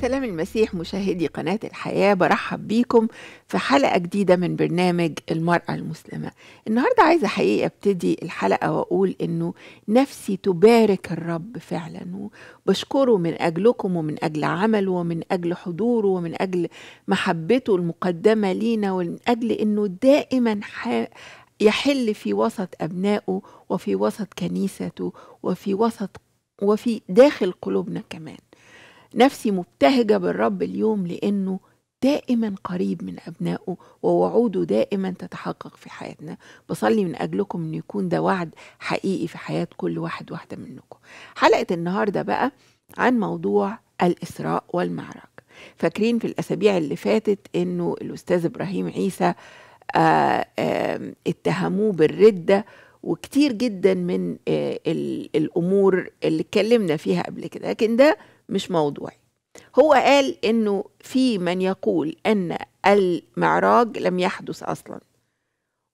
سلام المسيح مشاهدي قناة الحياة برحب بيكم في حلقة جديدة من برنامج المرأة المسلمة النهاردة عايزة حقيقة ابتدي الحلقة وأقول إنه نفسي تبارك الرب فعلا وبشكره من أجلكم ومن أجل عمله ومن أجل حضوره ومن أجل محبته المقدمة لينا ومن أجل إنه دائما ح... يحل في وسط أبنائه وفي وسط كنيسته وفي وسط وفي داخل قلوبنا كمان نفسي مبتهجة بالرب اليوم لأنه دائما قريب من أبنائه ووعوده دائما تتحقق في حياتنا بصلي من أجلكم أن يكون ده وعد حقيقي في حياة كل واحد واحدة منكم حلقة النهاردة بقى عن موضوع الإسراء والمعركة فاكرين في الأسابيع اللي فاتت أنه الأستاذ إبراهيم عيسى آآ آه، آآ اتهموه بالردة وكتير جدا من آه، الأمور اللي اتكلمنا فيها قبل كده لكن ده مش موضوعي هو قال انه في من يقول ان المعراج لم يحدث اصلا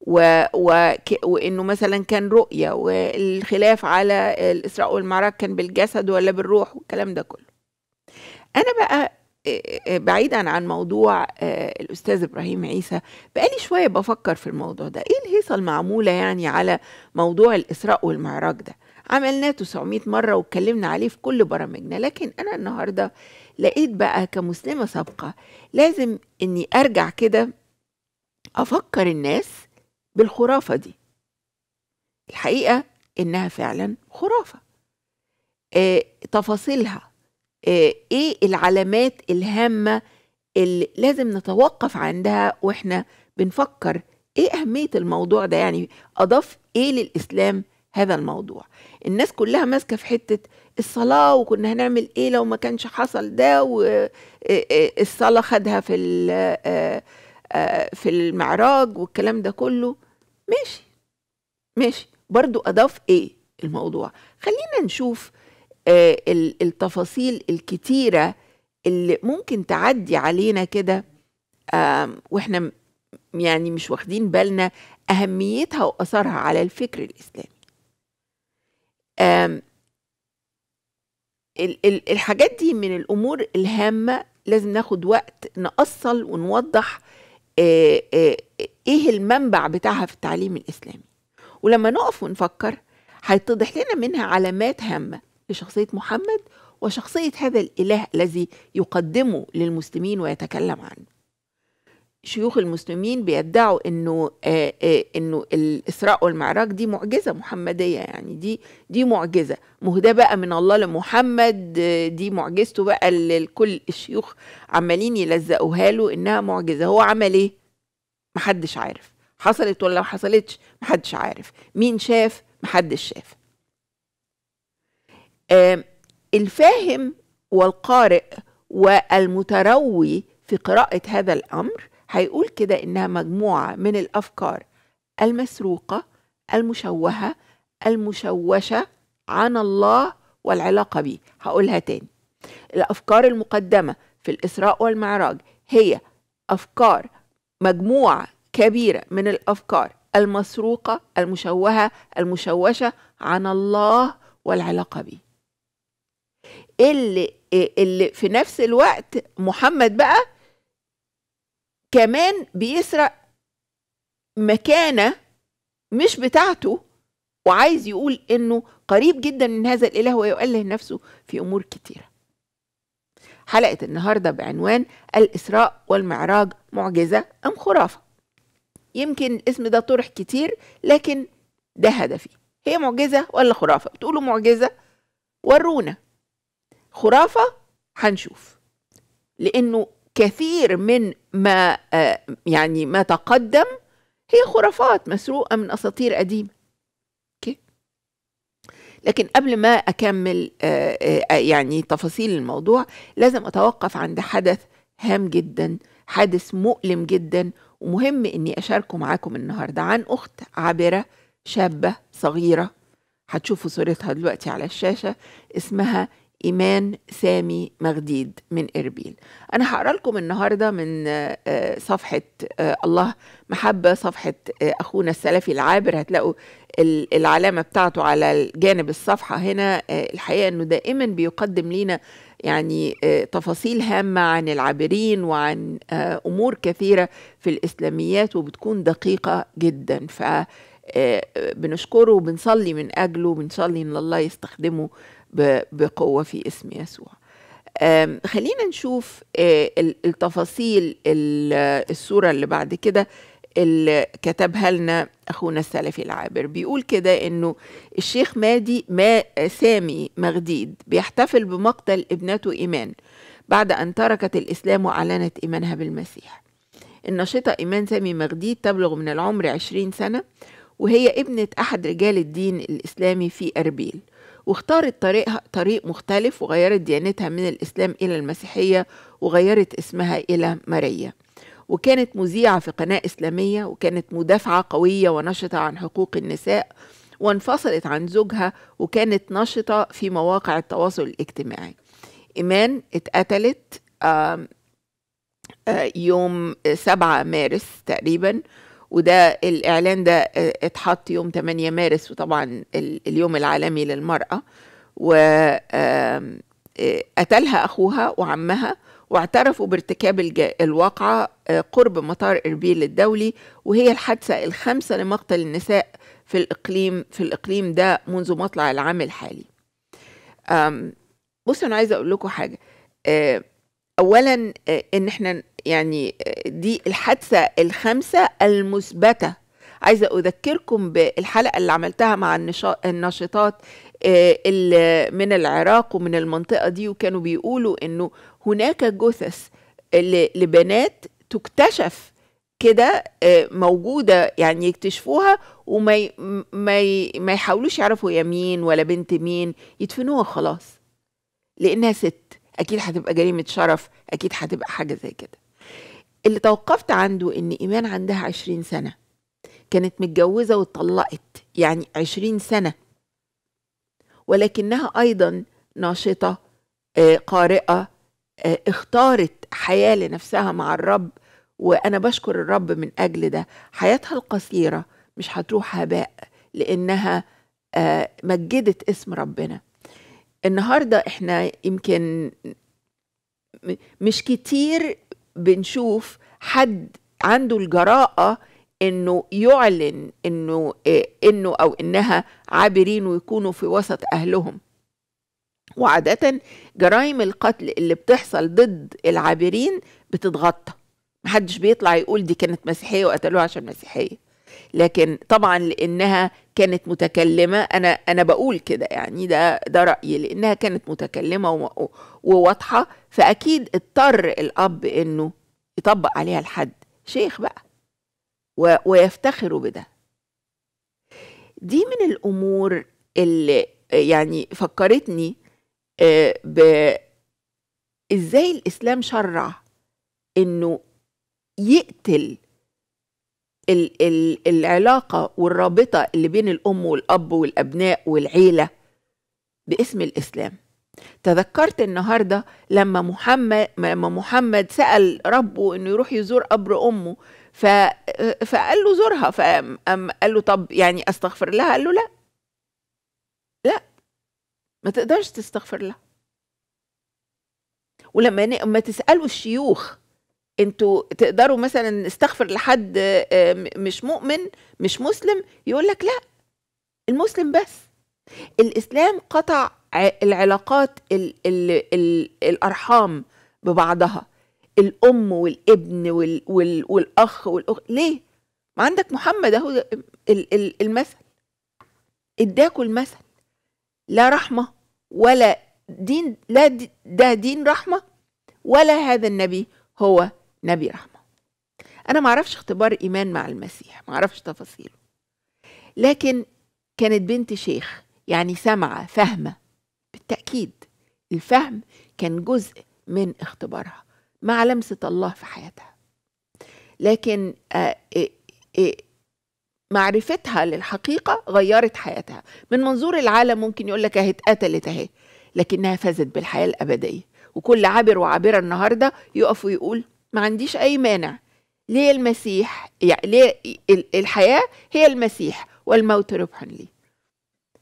و... و... وانه مثلا كان رؤيه والخلاف على الاسراء والمعراج كان بالجسد ولا بالروح والكلام ده كله انا بقى بعيدا عن موضوع الاستاذ ابراهيم عيسى بقالي شويه بفكر في الموضوع ده ايه الهيصه المعموله يعني على موضوع الاسراء والمعراج ده عملناه 900 مرة واتكلمنا عليه في كل برامجنا لكن أنا النهاردة لقيت بقى كمسلمة سابقة لازم إني أرجع كده أفكر الناس بالخرافة دي الحقيقة إنها فعلا خرافة آه، تفاصيلها آه، إيه العلامات الهامة اللي لازم نتوقف عندها وإحنا بنفكر إيه أهمية الموضوع ده يعني أضاف إيه للإسلام هذا الموضوع الناس كلها ماسكه في حته الصلاه وكنا هنعمل ايه لو ما كانش حصل ده والصلاه خدها في في المعراج والكلام ده كله ماشي ماشي برضو اضاف ايه الموضوع خلينا نشوف التفاصيل الكتيره اللي ممكن تعدي علينا كده آمم، واحنا يعني مش واخدين بالنا اهميتها واثرها على الفكر الاسلامي الحاجات دي من الامور الهامه لازم ناخد وقت نأصل ونوضح آه، آه، ايه المنبع بتاعها في التعليم الاسلامي ولما نقف ونفكر هيتضح لنا منها علامات هامه لشخصيه محمد وشخصيه هذا الاله الذي يقدمه للمسلمين ويتكلم عنه شيوخ المسلمين بيدعوا انه آه، آه، انه الاسراء والمعراج دي معجزه محمديه يعني دي دي معجزه مهداه بقى من الله لمحمد آه، دي معجزته بقى اللي كل الشيوخ عمالين يلزقوها له انها معجزه هو عمل ايه؟ محدش عارف حصلت ولا ما حصلتش محدش عارف مين شاف محدش شاف الفاهم والقارئ والمتروي في قراءة هذا الأمر هيقول كده إنها مجموعة من الأفكار المسروقة المشوهة المشوشة عن الله والعلاقة به هقولها تاني الأفكار المقدمة في الإسراء والمعراج هي أفكار مجموعة كبيرة من الأفكار المسروقة المشوهة المشوشة عن الله والعلاقة به اللي, اللي في نفس الوقت محمد بقى كمان بيسرق مكانه مش بتاعته وعايز يقول انه قريب جدا من هذا الاله ويؤله نفسه في امور كتيره حلقه النهارده بعنوان الاسراء والمعراج معجزه ام خرافه يمكن الاسم ده طرح كتير لكن ده هدفي هي معجزه ولا خرافه بتقولوا معجزه ورونا خرافه هنشوف لانه كثير من ما آه، يعني ما تقدم هي خرافات مسروقة من أساطير قديمة أوكي لكن قبل ما أكمل آه، آه، يعني تفاصيل الموضوع لازم أتوقف عند حدث هام جدا حادث مؤلم جدا ومهم إني أشاركه معاكم النهاردة عن أخت عابرة شابة صغيرة هتشوفوا صورتها دلوقتي على الشاشة اسمها إيمان سامي مغديد من إربيل أنا هقرأ لكم النهاردة من آه، صفحة آه، الله محبة صفحة آه، أخونا السلفي العابر هتلاقوا العلامة بتاعته على جانب الصفحة هنا الحقيقة أنه دائما بيقدم لنا يعني تفاصيل هامة عن العابرين وعن أمور كثيرة في الإسلاميات وبتكون دقيقة جدا ف بنشكره وبنصلي من أجله وبنصلي إن الله يستخدمه بقوة في اسم يسوع خلينا نشوف آه، التفاصيل الصورة اللي بعد كده اللي كتبها لنا أخونا السلفي العابر بيقول كده إنه الشيخ مادي ما سامي مغديد بيحتفل بمقتل ابنته إيمان بعد أن تركت الإسلام وأعلنت إيمانها بالمسيح النشطة إيمان سامي مغديد تبلغ من العمر 20 سنة وهي ابنة أحد رجال الدين الإسلامي في أربيل واختارت طريقها طريق مختلف وغيرت ديانتها من الإسلام إلى المسيحية وغيرت اسمها إلى ماريا وكانت مذيعة في قناة إسلامية وكانت مدافعة قوية ونشطة عن حقوق النساء وانفصلت عن زوجها وكانت نشطة في مواقع التواصل الاجتماعي إيمان اتقتلت آه، يوم 7 مارس تقريبا وده الإعلان ده آه، اتحط يوم 8 مارس وطبعا اليوم العالمي للمرأة وقتلها آه، أخوها وعمها واعترفوا بارتكاب الواقعة آه، قرب مطار إربيل الدولي وهي الحادثة الخامسة لمقتل النساء في الإقليم في الإقليم ده منذ مطلع العام الحالي بصوا أنا عايزة أقول لكم حاجة أولا إن إحنا يعني دي الحادثة الخامسة المثبتة عايزة أذكركم بالحلقة اللي عملتها مع النشطات آه، من العراق ومن المنطقة دي وكانوا بيقولوا إنه هناك جثث لبنات تكتشف كده آه، موجودة يعني يكتشفوها وما ما ما يحاولوش يعرفوا هي مين ولا بنت مين يدفنوها خلاص لأنها ست أكيد هتبقى جريمة شرف أكيد هتبقى حاجة زي كده اللي توقفت عنده ان ايمان عندها عشرين سنه كانت متجوزه واتطلقت يعني عشرين سنه ولكنها ايضا ناشطه آه، قارئه آه، اختارت حياه لنفسها مع الرب وانا بشكر الرب من اجل ده حياتها القصيره مش هتروح هباء لانها آه، مجدت اسم ربنا النهارده احنا يمكن مش كتير بنشوف حد عنده الجراءة انه يعلن انه آه، انه او انها عابرين ويكونوا في وسط اهلهم وعادة جرائم القتل اللي بتحصل ضد العابرين بتتغطى محدش بيطلع يقول دي كانت مسيحية وقتلوها عشان مسيحية لكن طبعا لانها كانت متكلمه انا انا بقول كده يعني ده ده رايي لانها كانت متكلمه وواضحه فاكيد اضطر الاب انه يطبق عليها الحد شيخ بقى ويفتخروا بده دي من الامور اللي يعني فكرتني آه، ب ازاي الاسلام شرع انه يقتل ال ال العلاقه والرابطه اللي بين الام والاب والابناء والعيله باسم الاسلام تذكرت النهارده لما محمد لما محمد سال ربه انه يروح يزور قبر امه ف... فقال له زورها فقام قال له طب يعني استغفر لها قال له لا لا ما تقدرش تستغفر لها ولما ما تسالوا الشيوخ انتوا تقدروا مثلا استغفر لحد آه، مش مؤمن مش مسلم يقول لك لا المسلم بس الاسلام قطع العلاقات الـ الـ الـ الارحام ببعضها الام والابن والـ والـ والاخ والاخ ليه ما عندك محمد اهو المثل اداكوا المثل لا رحمه ولا دين لا ده دين رحمه ولا هذا النبي هو نبي رحمة أنا معرفش اختبار إيمان مع المسيح معرفش تفاصيله لكن كانت بنت شيخ يعني سمعة فاهمة بالتأكيد الفهم كان جزء من اختبارها مع لمسة الله في حياتها لكن آه، آه، آه، معرفتها للحقيقة غيرت حياتها من منظور العالم ممكن يقول لك اهي اتقتلت اهي لكنها فازت بالحياة الأبدية وكل عابر وعابرة النهاردة يقف ويقول ما عنديش أي مانع ليه المسيح يعني ليه الحياة هي المسيح والموت ربح لي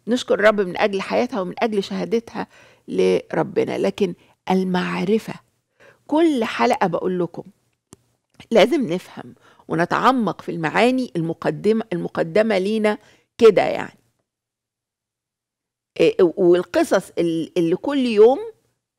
نشكر الرب من أجل حياتها ومن أجل شهادتها لربنا لكن المعرفة كل حلقة بقول لكم لازم نفهم ونتعمق في المعاني المقدمة المقدمة لينا كده يعني إيه، والقصص اللي كل يوم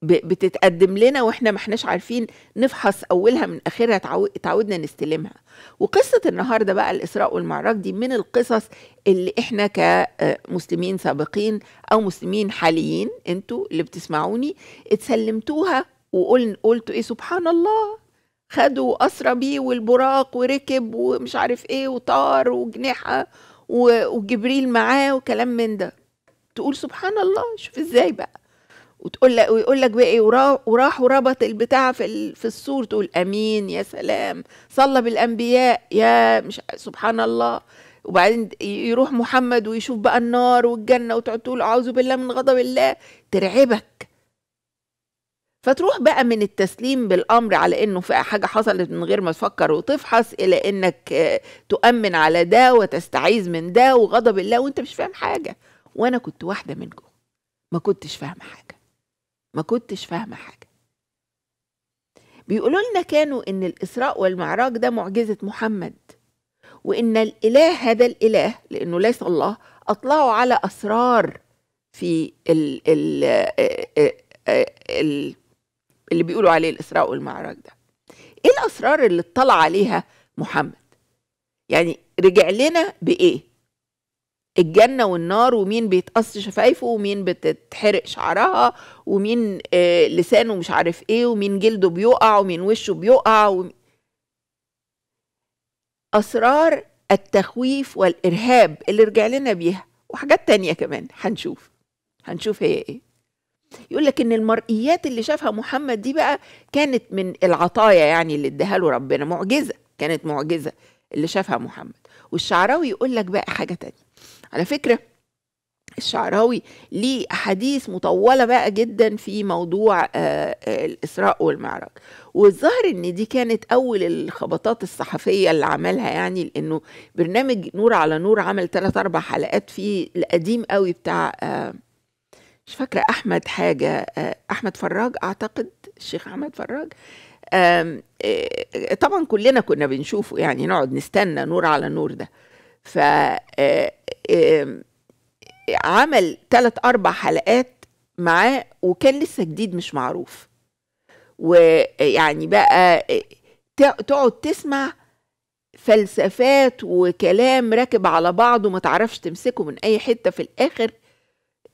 بتتقدم لنا واحنا ما احناش عارفين نفحص اولها من اخرها اتعودنا نستلمها وقصه النهارده بقى الاسراء والمعراج دي من القصص اللي احنا كمسلمين آه، سابقين او مسلمين حاليين انتوا اللي بتسمعوني اتسلمتوها وقلت قلتوا ايه سبحان الله خدوا اسرى بيه والبراق وركب ومش عارف ايه وطار وجنحه وجبريل معاه وكلام من ده تقول سبحان الله شوف ازاي بقى وتقول لك ويقول لك بقى إيه، وراح وربط البتاع في في السور تقول امين يا سلام صلى بالانبياء يا مش سبحان الله وبعدين يروح محمد ويشوف بقى النار والجنه وتقعد تقول اعوذ بالله من غضب الله ترعبك فتروح بقى من التسليم بالامر على انه في حاجه حصلت من غير ما تفكر وتفحص الى انك آه، تؤمن على ده وتستعيذ من ده وغضب الله وانت مش فاهم حاجه وانا كنت واحده منكم ما كنتش فاهمه حاجه ما كنتش فاهمة حاجة بيقولوا لنا كانوا إن الإسراء والمعراج ده معجزة محمد وإن الإله هذا الإله لأنه ليس الله أطلعوا على أسرار في ال ال اللي بيقولوا عليه الإسراء والمعراج ده إيه الأسرار اللي اطلع عليها محمد يعني رجع لنا بإيه الجنه والنار ومين بيتقص شفايفه ومين بتتحرق شعرها ومين آه، لسانه مش عارف ايه ومين جلده بيقع ومين وشه بيقع ومين اسرار التخويف والارهاب اللي رجع لنا بيها وحاجات تانية كمان هنشوف هنشوف هي ايه يقول لك ان المرئيات اللي شافها محمد دي بقى كانت من العطايا يعني اللي اداها له ربنا معجزه كانت معجزه اللي شافها محمد والشعراوي يقول لك بقى حاجه تانية على فكره الشعراوي ليه أحاديث مطولة بقى جدا في موضوع آه، آه، الإسراء والمعراج والظاهر إن دي كانت أول الخبطات الصحفية اللي عملها يعني لأنه برنامج نور على نور عمل ثلاث أربع حلقات فيه القديم قوي بتاع آه، مش فاكرة أحمد حاجة أحمد فراج أعتقد الشيخ أحمد فراج طبعا كلنا كنا بنشوفه يعني نقعد نستنى نور على نور ده ف آه، آه، عمل ثلاث أربع حلقات معاه وكان لسه جديد مش معروف ويعني بقى آه، تقعد تسمع فلسفات وكلام راكب على بعضه وما تعرفش تمسكه من أي حتة في الآخر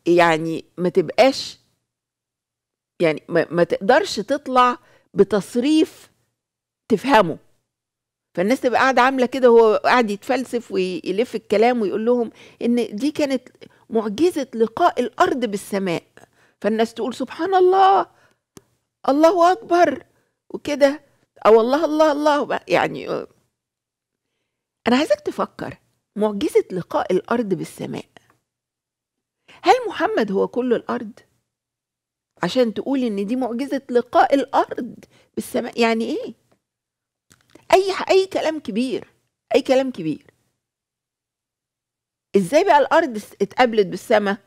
يعني ما تبقاش يعني ما تقدرش تطلع بتصريف تفهمه فالناس تبقى قاعده عامله كده وهو قاعد يتفلسف ويلف الكلام ويقول لهم ان دي كانت معجزه لقاء الارض بالسماء فالناس تقول سبحان الله الله اكبر وكده او الله الله الله يعني آه. انا عايزك تفكر معجزه لقاء الارض بالسماء هل محمد هو كل الارض عشان تقول ان دي معجزه لقاء الارض بالسماء يعني ايه اي اي كلام كبير اي كلام كبير ازاي بقى الارض اتقابلت بالسماء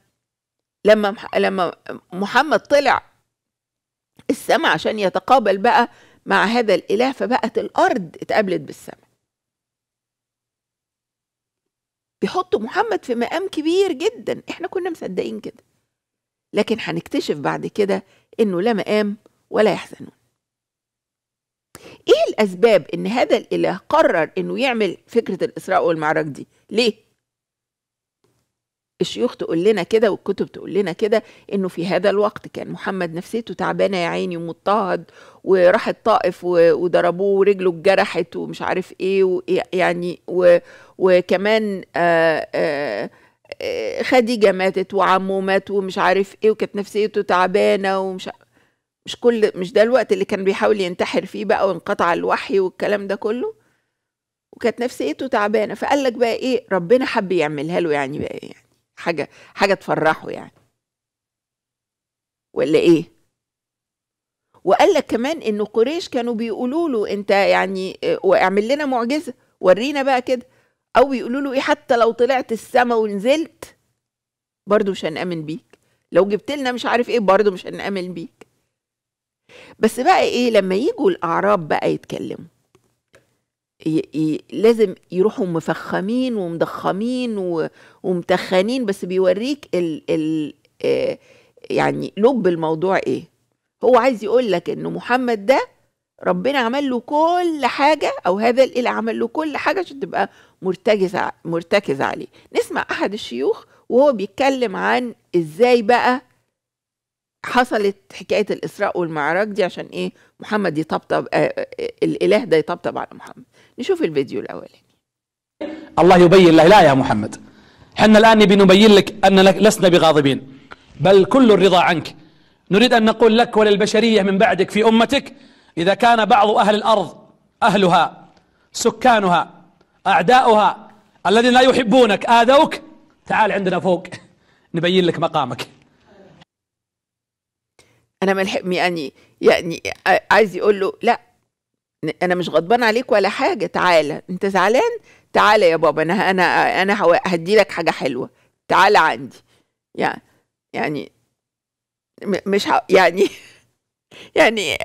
لما لما محمد طلع السماء عشان يتقابل بقى مع هذا الاله فبقت الارض اتقابلت بالسماء بيحطوا محمد في مقام كبير جدا احنا كنا مصدقين كده لكن هنكتشف بعد كده انه لا مقام ولا يحزنون ايه الاسباب ان هذا الاله قرر انه يعمل فكره الاسراء والمعراج دي ليه الشيوخ تقول لنا كده والكتب تقول لنا كده انه في هذا الوقت كان محمد نفسيته تعبانه يا عيني ومضطهد وراح الطائف وضربوه ورجله اتجرحت ومش عارف ايه يعني وكمان آه، آه، آه، خديجه ماتت وعمه مات ومش عارف ايه وكانت نفسيته تعبانه ومش عارف مش كل مش ده الوقت اللي كان بيحاول ينتحر فيه بقى وانقطع الوحي والكلام ده كله وكانت نفسيته تعبانه فقال لك بقى ايه ربنا حب يعملها له يعني بقى يعني حاجه حاجه تفرحه يعني ولا ايه وقال لك كمان ان قريش كانوا بيقولوا له انت يعني واعمل آه، لنا معجزه ورينا بقى كده او بيقولوا له ايه حتى لو طلعت السما ونزلت برضه مش هنامن بيك لو جبت لنا مش عارف ايه برضه مش هنامن بيك بس بقى ايه لما يجوا الاعراب بقى يتكلموا ي... ي... لازم يروحوا مفخمين ومضخمين و... ومتخانين بس بيوريك ال... ال... آه... يعني لب الموضوع ايه هو عايز يقول لك ان محمد ده ربنا عمل له كل حاجة أو هذا الإله عمل له كل حاجة عشان تبقى مرتكز مرتكز عليه نسمع أحد الشيوخ وهو بيتكلم عن إزاي بقى حصلت حكايه الاسراء والمعراج دي عشان ايه محمد يطبطب آه،, آه الاله ده يطبطب على محمد نشوف الفيديو الاولاني الله يبين له لا يا محمد حنا الان نبي نبين لك لك لسنا بغاضبين بل كل الرضا عنك نريد ان نقول لك وللبشريه من بعدك في امتك اذا كان بعض اهل الارض اهلها سكانها اعداؤها الذين لا يحبونك اذوك تعال عندنا فوق نبين لك مقامك انا ملحق يعني يعني عايز يقول له لا انا مش غضبان عليك ولا حاجه تعالى انت زعلان تعالى يا بابا انا انا انا هدي لك حاجه حلوه تعالى عندي يعني يعني مش ه... يعني يعني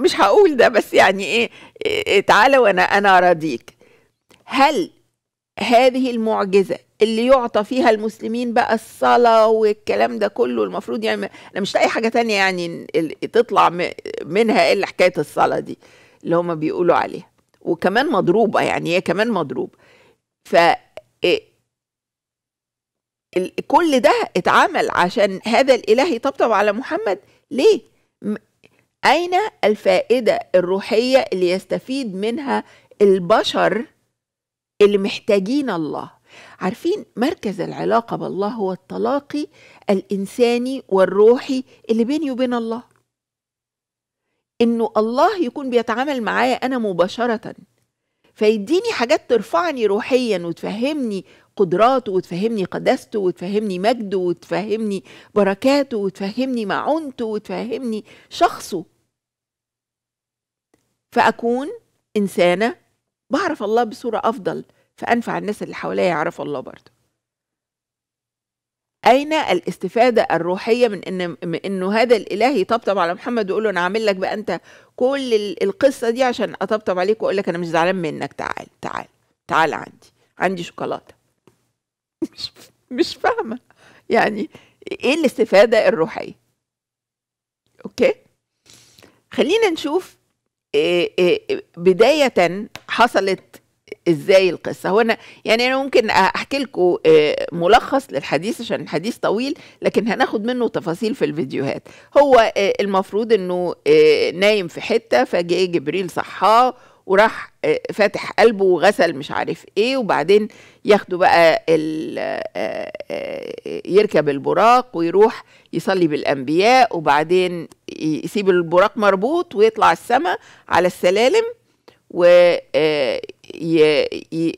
مش هقول ده بس يعني ايه, إيه تعالى وانا انا اراضيك هل هذه المعجزه اللي يعطى فيها المسلمين بقى الصلاة والكلام ده كله المفروض يعني أنا مش لاقي حاجة تانية يعني تطلع منها إيه إلا حكاية الصلاة دي اللي هما بيقولوا عليها وكمان مضروبة يعني هي كمان مضروبة ف كل ده اتعمل عشان هذا الإله يطبطب على محمد ليه؟ أين الفائدة الروحية اللي يستفيد منها البشر اللي محتاجين الله عارفين مركز العلاقة بالله هو التلاقي الإنساني والروحي اللي بيني وبين الله إنه الله يكون بيتعامل معايا أنا مباشرة فيديني حاجات ترفعني روحيا وتفهمني قدراته وتفهمني قداسته وتفهمني مجده وتفهمني بركاته وتفهمني معونته وتفهمني شخصه فأكون إنسانة بعرف الله بصورة أفضل فأنفع الناس اللي حواليا يعرفوا الله برضه أين الاستفادة الروحية من إن من إنه هذا الإله يطبطب على محمد ويقول له أنا عامل لك بقى أنت كل القصة دي عشان أطبطب عليك وأقول لك أنا مش زعلان منك تعال تعال تعال عندي عندي شوكولاتة مش مش فاهمة يعني إيه الاستفادة الروحية أوكي خلينا نشوف إيه، إيه، إيه، بداية حصلت ازاي القصه هو انا يعني انا ممكن احكي لكم آه، ملخص للحديث عشان الحديث طويل لكن هناخد منه تفاصيل في الفيديوهات هو آه، المفروض انه آه، نايم في حته فجاء جبريل صحاه وراح فاتح قلبه وغسل مش عارف ايه وبعدين ياخده بقى يركب البراق ويروح يصلي بالانبياء وبعدين يسيب البراق مربوط ويطلع السماء على السلالم و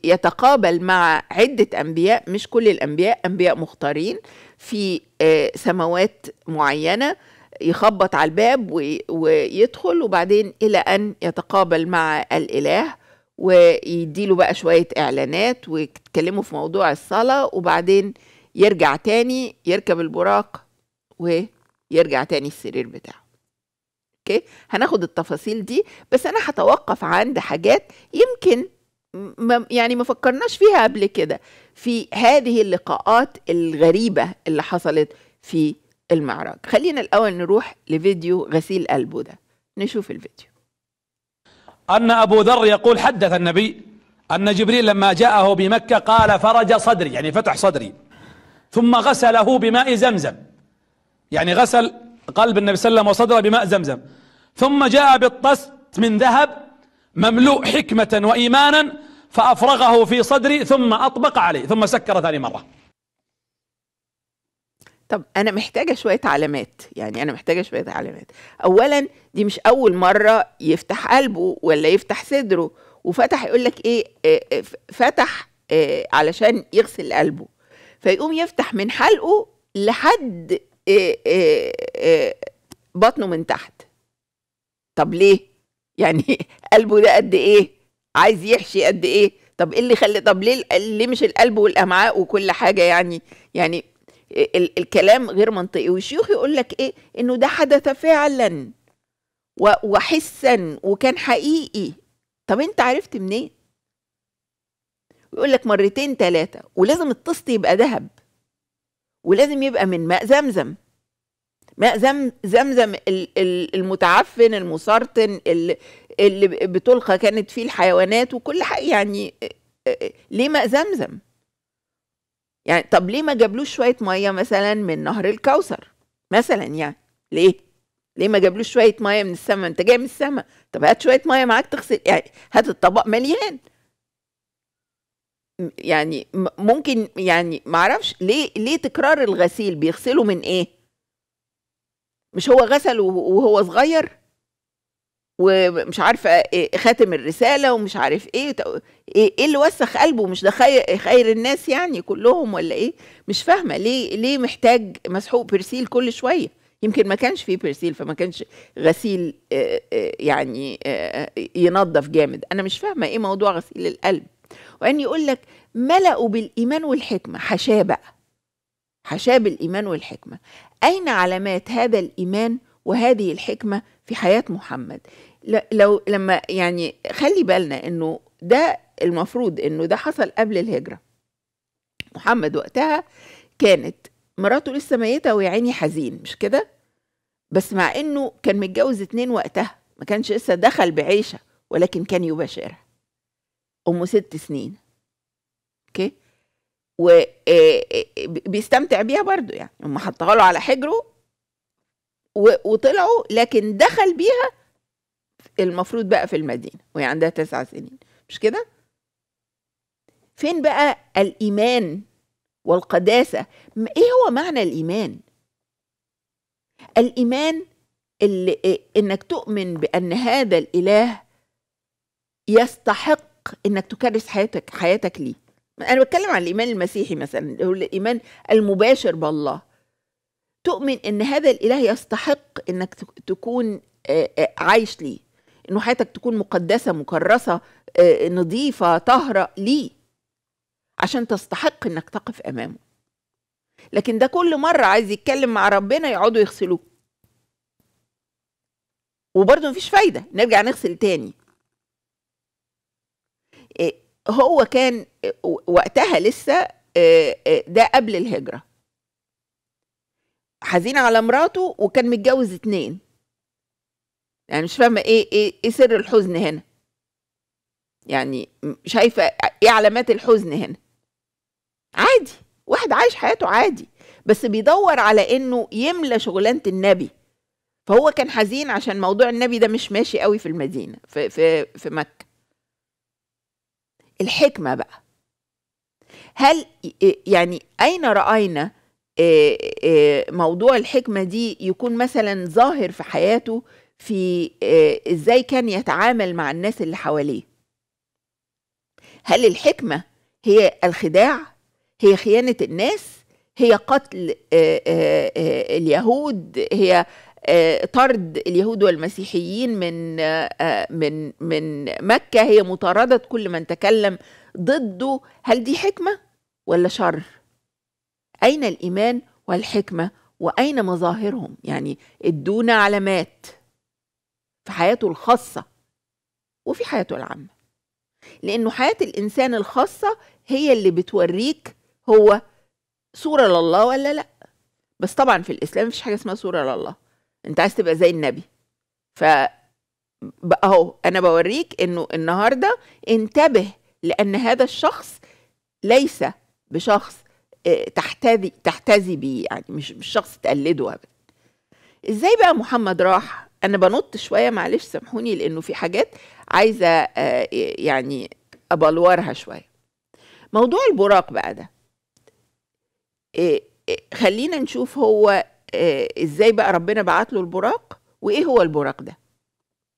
يتقابل مع عدة أنبياء مش كل الأنبياء أنبياء مختارين في آه، سماوات معينة يخبط على الباب ويدخل وبعدين إلى أن يتقابل مع الإله ويديله بقى شوية إعلانات ويتكلموا في موضوع الصلاة وبعدين يرجع تاني يركب البراق ويرجع تاني السرير بتاعه اوكي هناخد التفاصيل دي بس انا هتوقف عند حاجات يمكن يعني ما فكرناش فيها قبل كده في هذه اللقاءات الغريبة اللي حصلت في المعراج خلينا الأول نروح لفيديو غسيل قلبه ده نشوف الفيديو أن أبو ذر يقول حدث النبي أن جبريل لما جاءه بمكة قال فرج صدري يعني فتح صدري ثم غسله بماء زمزم يعني غسل قلب النبي صلى الله عليه وسلم وصدره بماء زمزم ثم جاء بالطست من ذهب مملوء حكمة وإيمانا فأفرغه في صدري ثم أطبق عليه ثم سكر ثاني مرة طب أنا محتاجة شوية علامات يعني أنا محتاجة شوية علامات أولا دي مش أول مرة يفتح قلبه ولا يفتح صدره وفتح يقول لك إيه آه، آه، فتح آه، علشان يغسل قلبه فيقوم يفتح من حلقه لحد بطنه من تحت طب ليه يعني قلبه ده قد إيه عايز يحشي قد إيه طب إيه اللي خلى طب ليه ليه مش القلب والأمعاء وكل حاجة يعني يعني ال الكلام غير منطقي والشيوخ يقول لك إيه إنه ده حدث فعلا وحسا وكان حقيقي طب أنت عرفت منين إيه؟ يقول لك مرتين ثلاثة ولازم الطست يبقى ذهب ولازم يبقى من ماء زمزم ماء زم زمزم المتعفن المسرطن اللي, اللي بتلقى كانت فيه الحيوانات وكل حاجه يعني ليه ماء زمزم يعني طب ليه ما جابلوش شويه ميه مثلا من نهر الكوثر مثلا يعني ليه ليه ما جابلوش شويه ميه من السماء انت جاي من السماء طب هات شويه ميه معاك تغسل يعني هات الطبق مليان يعني ممكن يعني معرفش ليه ليه تكرار الغسيل بيغسلوا من ايه مش هو غسل وهو صغير ومش عارفه إيه، خاتم الرساله ومش عارف إيه،, ايه ايه اللي وسخ قلبه مش ده خير, خير الناس يعني كلهم ولا ايه مش فاهمه ليه ليه محتاج مسحوق برسيل كل شويه يمكن ما كانش فيه برسيل فما كانش غسيل آه، آه، يعني آه، ينظف جامد انا مش فاهمه ايه موضوع غسيل القلب وان يقول لك ملأوا بالايمان والحكمه حشاه بقى حشاه بالايمان والحكمه أين علامات هذا الإيمان وهذه الحكمة في حياة محمد لو لما يعني خلي بالنا أنه ده المفروض أنه ده حصل قبل الهجرة محمد وقتها كانت مراته لسه ميتة ويعيني حزين مش كده بس مع أنه كان متجوز اتنين وقتها ما كانش لسه دخل بعيشة ولكن كان يباشرها أمه ست سنين اوكي وبيستمتع آه، آه، بيها برضو يعني هم حطها له على حجره وطلعوا لكن دخل بيها المفروض بقى في المدينة وهي عندها تسع سنين مش كده؟ فين بقى الإيمان والقداسة إيه هو معنى الإيمان؟ الإيمان اللي آه، إنك تؤمن بأن هذا الإله يستحق إنك تكرس حياتك حياتك ليه انا بتكلم عن الايمان المسيحي مثلا هو الايمان المباشر بالله تؤمن ان هذا الاله يستحق انك تكون عايش ليه انه حياتك تكون مقدسه مكرسه نظيفه طاهره ليه عشان تستحق انك تقف امامه لكن ده كل مره عايز يتكلم مع ربنا يقعدوا يغسلوه وبرضه مفيش فايده نرجع نغسل تاني هو كان وقتها لسه آه، آه، ده قبل الهجرة حزين على مراته وكان متجوز اتنين يعني مش فاهمة ايه ايه ايه سر الحزن هنا يعني شايفة ايه علامات الحزن هنا عادي واحد عايش حياته عادي بس بيدور على انه يملى شغلانة النبي فهو كان حزين عشان موضوع النبي ده مش ماشي قوي في المدينة في, في, في مكة الحكمة بقى هل يعني أين رأينا موضوع الحكمة دي يكون مثلا ظاهر في حياته في إزاي كان يتعامل مع الناس اللي حواليه هل الحكمة هي الخداع هي خيانة الناس هي قتل اليهود هي آه، طرد اليهود والمسيحيين من آه، آه، من من مكة هي مطاردة كل من تكلم ضده هل دي حكمة ولا شر؟ أين الإيمان والحكمة وأين مظاهرهم؟ يعني ادونا علامات في حياته الخاصة وفي حياته العامة لأنه حياة الإنسان الخاصة هي اللي بتوريك هو صورة لله ولا لأ بس طبعا في الإسلام مفيش حاجة اسمها صورة لله انت عايز تبقى زي النبي ف اهو انا بوريك انه النهارده انتبه لان هذا الشخص ليس بشخص آه، تحتذي تحتذي بيه يعني مش مش شخص تقلده ابدا ازاي بقى محمد راح انا بنط شويه معلش سامحوني لانه في حاجات عايزه آه، يعني ابلورها شويه موضوع البراق بقى ده آه، خلينا نشوف هو آه، ازاي بقى ربنا بعت له البراق وايه هو البراق ده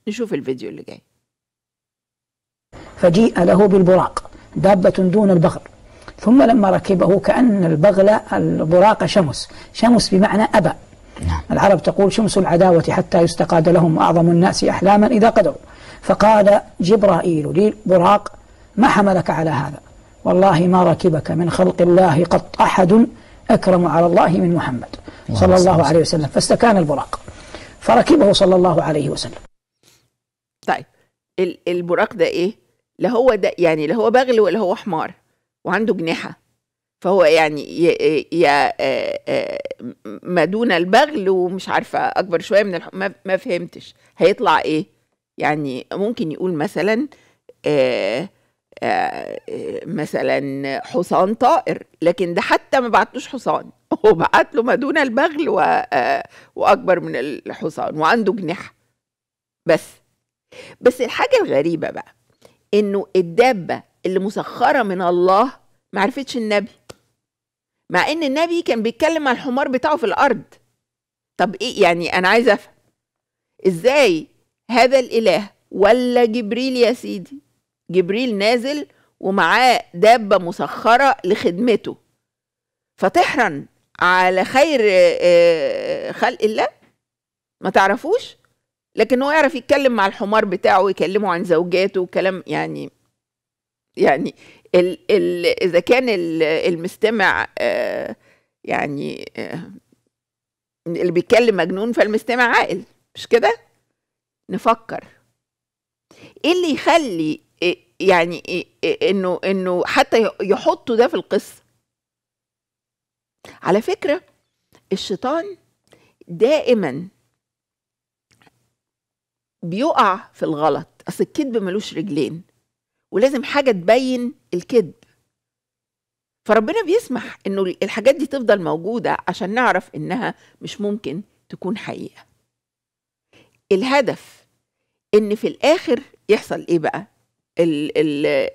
نشوف الفيديو اللي جاي فجيء له بالبراق دابة دون البغل ثم لما ركبه كأن البغل البراق شمس شمس بمعنى أبى نعم. العرب تقول شمس العداوة حتى يستقاد لهم أعظم الناس أحلاما إذا قدروا فقال جبرائيل للبراق ما حملك على هذا والله ما ركبك من خلق الله قط أحد أكرم على الله من محمد صلى الله عليه وسلم فاستكان البراق فركبه صلى الله عليه وسلم طيب البراق ده ايه لا هو ده يعني لا هو بغل ولا هو حمار وعنده جناحه فهو يعني يا ما دون البغل ومش عارفه اكبر شويه من الحمار ما فهمتش هيطلع ايه يعني ممكن يقول مثلا آآ آآ مثلا حصان طائر لكن ده حتى ما بعتوش حصان وبعت له ما دون البغل آه، واكبر من الحصان وعنده جناح بس بس الحاجه الغريبه بقى انه الدابه اللي مسخره من الله ما عرفتش النبي مع ان النبي كان بيتكلم على الحمار بتاعه في الارض طب ايه يعني انا عايزه افهم ازاي هذا الاله ولا جبريل يا سيدي جبريل نازل ومعاه دابه مسخره لخدمته فتحرن على خير آه، خلق الله ما تعرفوش لكن هو يعرف يتكلم مع الحمار بتاعه ويكلمه عن زوجاته وكلام يعني يعني ال ال اذا كان المستمع آه، يعني آه، اللي بيتكلم مجنون فالمستمع عاقل مش كده نفكر ايه اللي يخلي إيه، يعني إيه، إيه، انه انه حتى يحطوا ده في القصه على فكرة الشيطان دائما بيقع في الغلط أصل الكذب ملوش رجلين ولازم حاجة تبين الكذب فربنا بيسمح انه الحاجات دي تفضل موجودة عشان نعرف انها مش ممكن تكون حقيقة الهدف ان في الاخر يحصل ايه بقى ال ال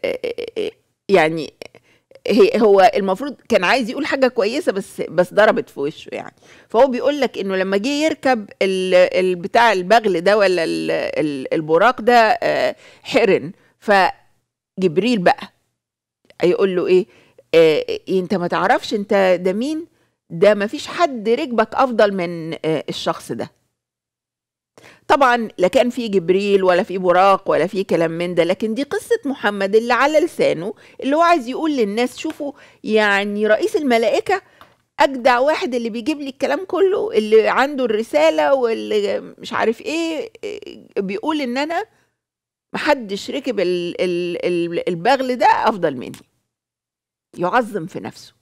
يعني هي هو المفروض كان عايز يقول حاجه كويسه بس بس ضربت في وشه يعني فهو بيقول لك انه لما جه يركب البتاع البغل ده ولا البراق ده آه، حرن فجبريل بقى هيقول له إيه؟, آه، ايه انت ما تعرفش انت ده مين ده ما فيش حد ركبك افضل من آه، الشخص ده طبعا لا كان في جبريل ولا في براق ولا في كلام من ده لكن دي قصة محمد اللي على لسانه اللي هو عايز يقول للناس شوفوا يعني رئيس الملائكة أجدع واحد اللي بيجيب لي الكلام كله اللي عنده الرسالة واللي مش عارف إيه بيقول إن أنا محدش ركب البغل ده أفضل مني يعظم في نفسه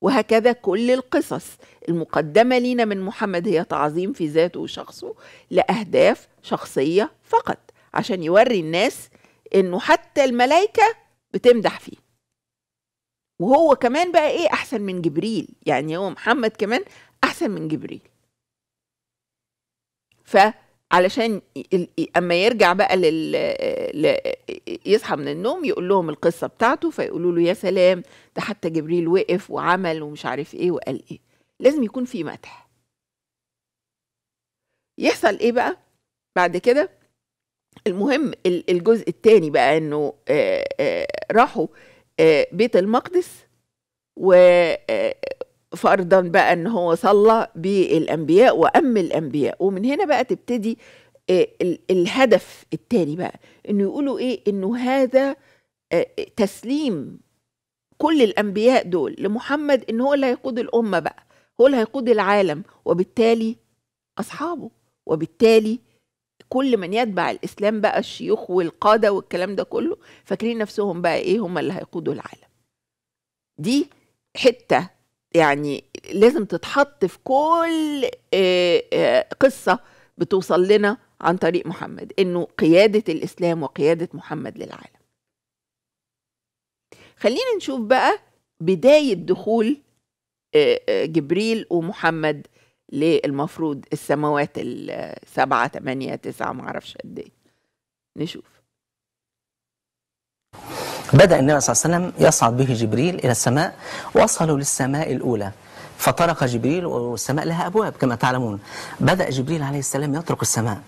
وهكذا كل القصص المقدمة لنا من محمد هي تعظيم في ذاته وشخصه لأهداف شخصية فقط عشان يوري الناس إنه حتى الملائكة بتمدح فيه وهو كمان بقى إيه أحسن من جبريل يعني هو محمد كمان أحسن من جبريل ف علشان اما يرجع بقى لل... يصحى من النوم يقول لهم القصه بتاعته فيقولوا له يا سلام ده حتى جبريل وقف وعمل ومش عارف ايه وقال ايه لازم يكون في مدح يحصل ايه بقى بعد كده المهم الجزء الثاني بقى انه راحوا بيت المقدس و فرضا بقى ان هو صلى بالانبياء وام الانبياء ومن هنا بقى تبتدي آه، الهدف الثاني بقى انه يقولوا ايه انه هذا آه، تسليم كل الانبياء دول لمحمد ان هو اللي هيقود الامه بقى هو اللي هيقود العالم وبالتالي اصحابه وبالتالي كل من يتبع الاسلام بقى الشيوخ والقاده والكلام ده كله فاكرين نفسهم بقى ايه هم اللي هيقودوا العالم دي حته يعني لازم تتحط في كل آه، آه، قصة بتوصل لنا عن طريق محمد انه قيادة الاسلام وقيادة محمد للعالم خلينا نشوف بقى بداية دخول آه، جبريل ومحمد للمفروض السماوات السبعة تمانية تسعة معرفش قد ايه نشوف بدأ النبي صلى الله عليه وسلم يصعد به جبريل إلى السماء وصلوا للسماء الأولى فطرق جبريل والسماء لها أبواب كما تعلمون بدأ جبريل عليه السلام يطرق السماء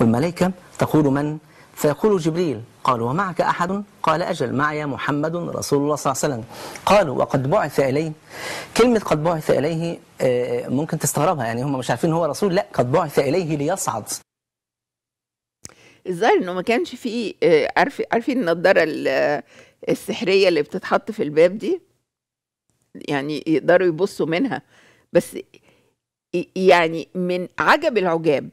والملائكة تقول من؟ فيقول جبريل قال ومعك أحد قال أجل معي محمد رسول الله صلى الله عليه وسلم قالوا وقد بعث إليه كلمة قد بعث إليه آه، ممكن تستغربها يعني هم مش عارفين هو رسول لا قد بعث إليه ليصعد الظاهر انه ما كانش فيه آه، عارف عارفين إيه النضاره السحريه اللي بتتحط في الباب دي يعني يقدروا يبصوا منها بس يعني من عجب العجاب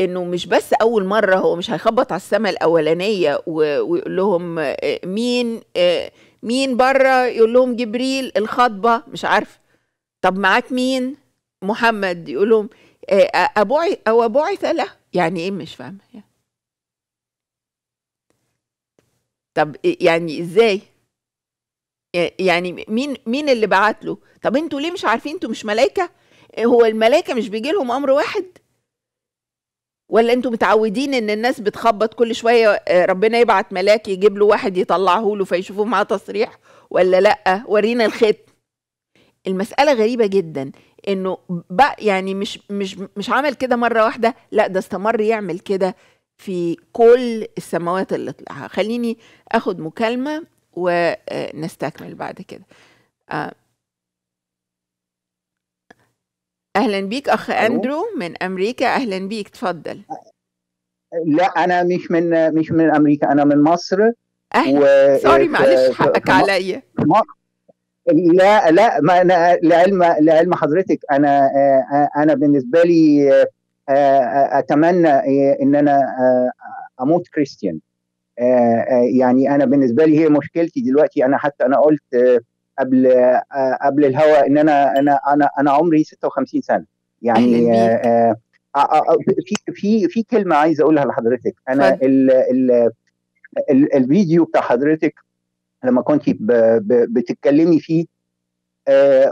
انه مش بس اول مره هو مش هيخبط على السما الاولانيه ويقول لهم آه، مين آه، مين بره يقول لهم جبريل الخطبه مش عارف طب معاك مين محمد يقول لهم ابو او بعث له يعني ايه مش فاهمه يعني طب يعني ازاي يعني مين مين اللي بعت له طب انتوا ليه مش عارفين انتوا مش ملائكه هو الملائكه مش بيجي لهم امر واحد ولا انتوا متعودين ان الناس بتخبط كل شويه آه، ربنا يبعت ملاك يجيب له واحد يطلعه له فيشوفوه معاه تصريح ولا لا ورينا الختم المساله غريبه جدا انه بقى يعني مش مش مش عمل كده مره واحده لا ده استمر يعمل كده في كل السماوات اللي طلعها خليني اخد مكالمة ونستكمل بعد كده آه. اهلا بيك اخ اندرو من امريكا اهلا بيك تفضل لا انا مش من مش من امريكا انا من مصر اهلا و... سوري معلش حقك عليا لا لا ما انا لعلم لعلم حضرتك انا آه، آه، انا بالنسبه لي آه، آه، اتمنى ان آه، انا اموت كريستيان يعني انا بالنسبه لي هي مشكلتي دلوقتي انا حتى انا قلت قبل قبل الهوا ان انا انا انا انا عمري 56 سنه يعني في في في كلمه عايز اقولها لحضرتك انا ال ال الفيديو بتاع حضرتك لما كنت بتتكلمي فيه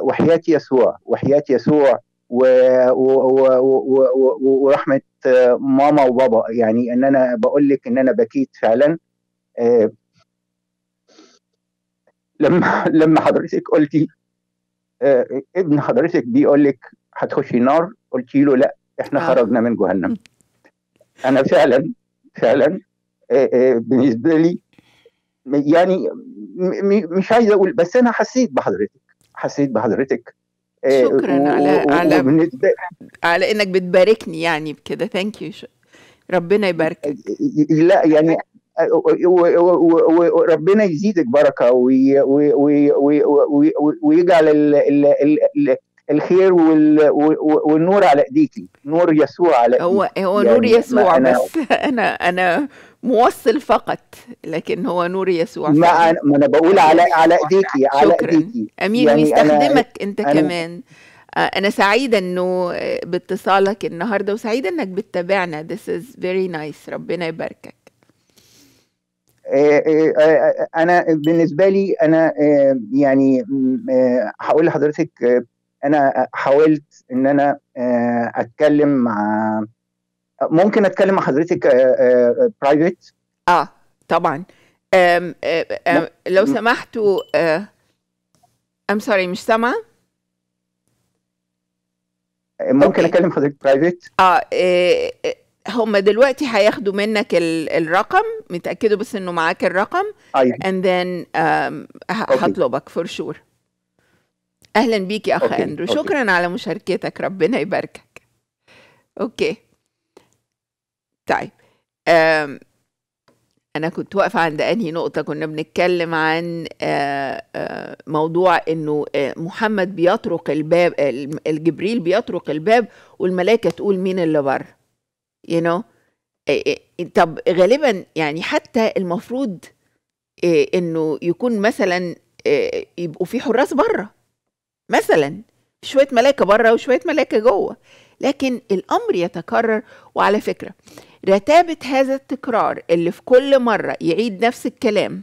وحياه يسوع وحياه يسوع و... و... و... ورحمه ماما وبابا يعني ان انا بقول لك ان انا بكيت فعلا آه، لما لما حضرتك قلتي آه، ابن حضرتك بيقول لك هتخشي نار قلت له لا احنا آه. خرجنا من جهنم انا فعلا فعلا آه، بالنسبه لي يعني مش عايز اقول بس انا حسيت بحضرتك حسيت بحضرتك آه، شكرا على على على انك بتباركني يعني بكده ثانك يو ربنا يباركك لا يعني آه، وربنا يزيدك بركه ويجعل الخير والنور على ايديكي نور يسوع على هو هو نور يعني يسوع بس انا انا موصل فقط لكن هو نور يسوع ما أنا, ما انا بقول على على ايديكي على ايديكي امين يعني ويستخدمك أنا انت أنا كمان آه، انا سعيده انه آه، باتصالك النهارده وسعيده انك بتتابعنا this is very nice ربنا يباركك آه، انا بالنسبه لي انا يعني هقول لحضرتك انا حاولت ان انا اتكلم مع ممكن اتكلم مع حضرتك برايفت آه،, آه،, آه،, اه طبعا أم أم أم لو سمحتوا ام سوري مش سامعه ممكن أوكي. اكلم حضرتك برايفت اه هم دلوقتي هياخدوا منك الرقم متاكدوا بس انه معاك الرقم ايوه اند ذن هطلبك فور شور اهلا بيك يا اخ اندرو شكرا أوكي. على مشاركتك ربنا يباركك اوكي طيب انا كنت واقفه عند انهي نقطه كنا بنتكلم عن آه، آه، موضوع انه آه، محمد بيطرق الباب الجبريل بيطرق الباب والملائكه تقول مين اللي بره يو نو طب غالبا يعني حتى المفروض انه يكون مثلا يبقوا في حراس بره مثلا شويه ملائكه بره وشويه ملائكه جوه لكن الامر يتكرر وعلى فكره رتابة هذا التكرار اللي في كل مرة يعيد نفس الكلام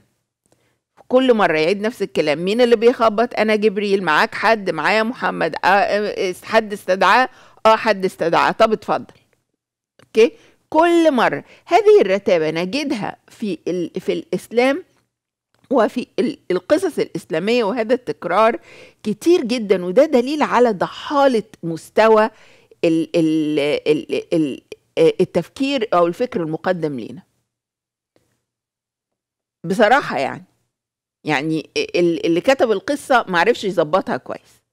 في كل مرة يعيد نفس الكلام مين اللي بيخبط أنا جبريل معاك حد معايا محمد أه, آه، حد استدعاه اه حد استدعاه طب اتفضل اوكي كل مرة هذه الرتابة نجدها في ال... في الإسلام وفي القصص الإسلامية وهذا التكرار كتير جدا وده دليل على ضحالة مستوى ال ال ال ال التفكير او الفكر المقدم لينا بصراحه يعني يعني اللي كتب القصه معرفش يظبطها كويس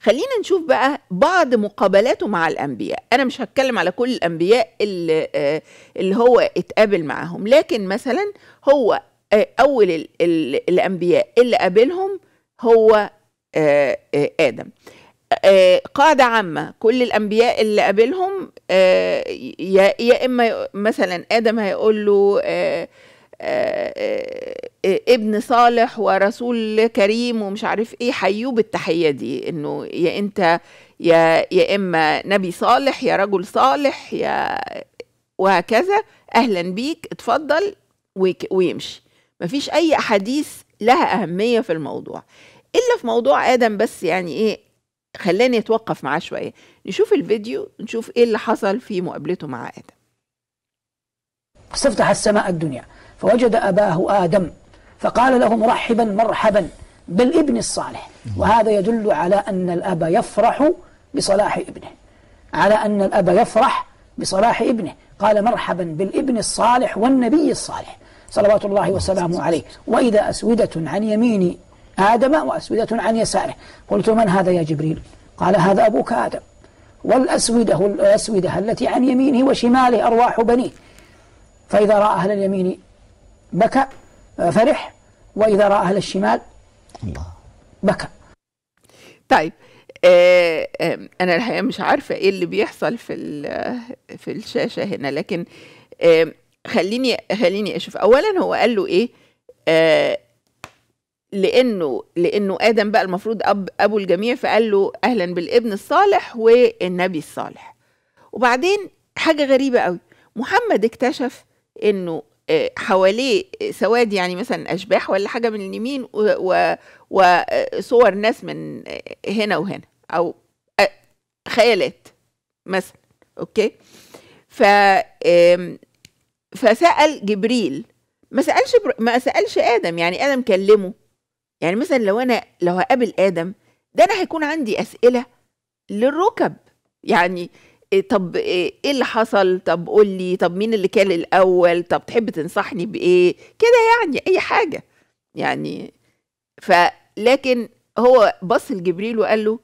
خلينا نشوف بقى بعض مقابلاته مع الانبياء انا مش هتكلم على كل الانبياء اللي, آه، اللي هو اتقابل معاهم لكن مثلا هو آه، اول الانبياء اللي قابلهم هو آه، ادم آه، قاعدة عامة كل الأنبياء اللي قابلهم آه، يا, يا إما مثلا آدم هيقول له آه، ابن صالح ورسول كريم ومش عارف ايه حيوه بالتحية دي انه يا انت يا يا اما نبي صالح يا رجل صالح يا وهكذا اهلا بيك اتفضل ويمشي مفيش اي احاديث لها اهمية في الموضوع الا في موضوع ادم بس يعني ايه خلاني اتوقف معاه شويه نشوف الفيديو نشوف ايه اللي حصل في مقابلته مع ادم استفتح السماء الدنيا فوجد اباه ادم فقال له مرحبا مرحبا بالابن الصالح وهذا يدل على ان الاب يفرح بصلاح ابنه على ان الاب يفرح بصلاح ابنه قال مرحبا بالابن الصالح والنبي الصالح صلوات الله وسلامه عليه واذا اسوده عن يميني آدم وأسودة عن يساره قلت من هذا يا جبريل قال هذا أبوك آدم والأسودة الأسودة التي عن يمينه وشماله أرواح بنيه فإذا رأى أهل اليمين بكى فرح وإذا رأى أهل الشمال الله بكى طيب آه، آه، أنا الحقيقة مش عارفة إيه اللي بيحصل في في الشاشة هنا لكن آه، خليني خليني أشوف أولا هو قال له إيه لانه لانه ادم بقى المفروض اب ابو الجميع فقال له اهلا بالابن الصالح والنبي الصالح وبعدين حاجه غريبه قوي محمد اكتشف انه آه، حواليه سواد يعني مثلا اشباح ولا حاجه من اليمين وصور آه، ناس من آه، هنا وهنا او خيالات مثلا اوكي ف فسال جبريل ما سالش ما سالش ادم يعني ادم كلمه يعني مثلا لو انا لو هقابل ادم ده انا هيكون عندي اسئله للركب يعني إيه، طب إيه،, ايه اللي حصل طب قول لي طب مين اللي كان الاول طب تحب تنصحني بايه كده يعني اي حاجه يعني فلكن هو بص لجبريل وقال له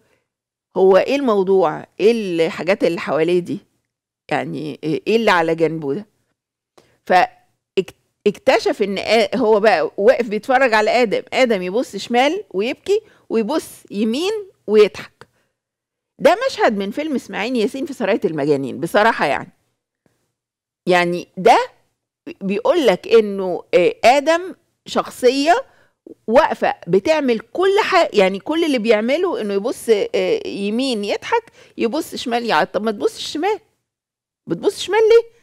هو ايه الموضوع ايه الحاجات اللي حواليه دي يعني ايه اللي على جنبه ده ف اكتشف ان هو بقى واقف بيتفرج على ادم ادم يبص شمال ويبكي ويبص يمين ويضحك ده مشهد من فيلم اسماعيل ياسين في سرايه المجانين بصراحه يعني يعني ده بيقول لك انه ادم شخصيه واقفه بتعمل كل حاجه يعني كل اللي بيعمله انه يبص يمين يضحك يبص شمال يعني طب ما تبصش شمال بتبص شمال ليه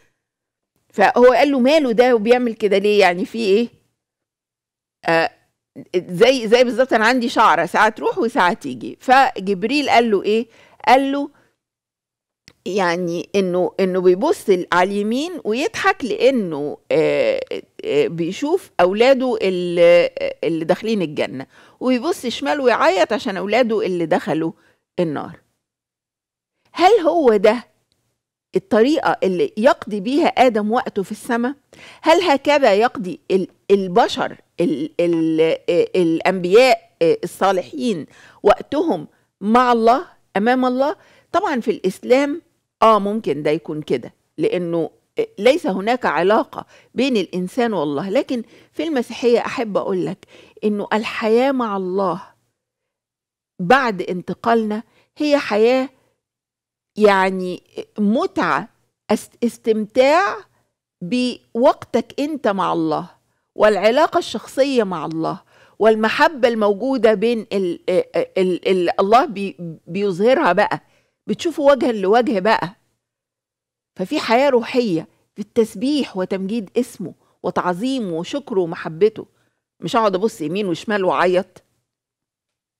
فهو قال له ماله ده وبيعمل كده ليه يعني في ايه آه زي زي بالظبط انا عندي شعره ساعه تروح وساعه تيجي فجبريل قال له ايه قال له يعني انه انه بيبص على اليمين ويضحك لانه آآ آه، آه، بيشوف اولاده اللي, اللي داخلين الجنه ويبص شمال ويعيط عشان اولاده اللي دخلوا النار هل هو ده الطريقة اللي يقضي بيها آدم وقته في السماء هل هكذا يقضي البشر الـ الـ الأنبياء الصالحين وقتهم مع الله أمام الله طبعا في الإسلام آه ممكن ده يكون كده لأنه ليس هناك علاقة بين الإنسان والله لكن في المسيحية أحب أقول لك أنه الحياة مع الله بعد انتقالنا هي حياة يعني متعه استمتاع بوقتك انت مع الله والعلاقه الشخصيه مع الله والمحبه الموجوده بين ال ال الـ الله بي بيظهرها بقى بتشوفوا وجها لوجه بقى ففي حياه روحيه في التسبيح وتمجيد اسمه وتعظيمه وشكره ومحبته مش هقعد ابص يمين وشمال واعيط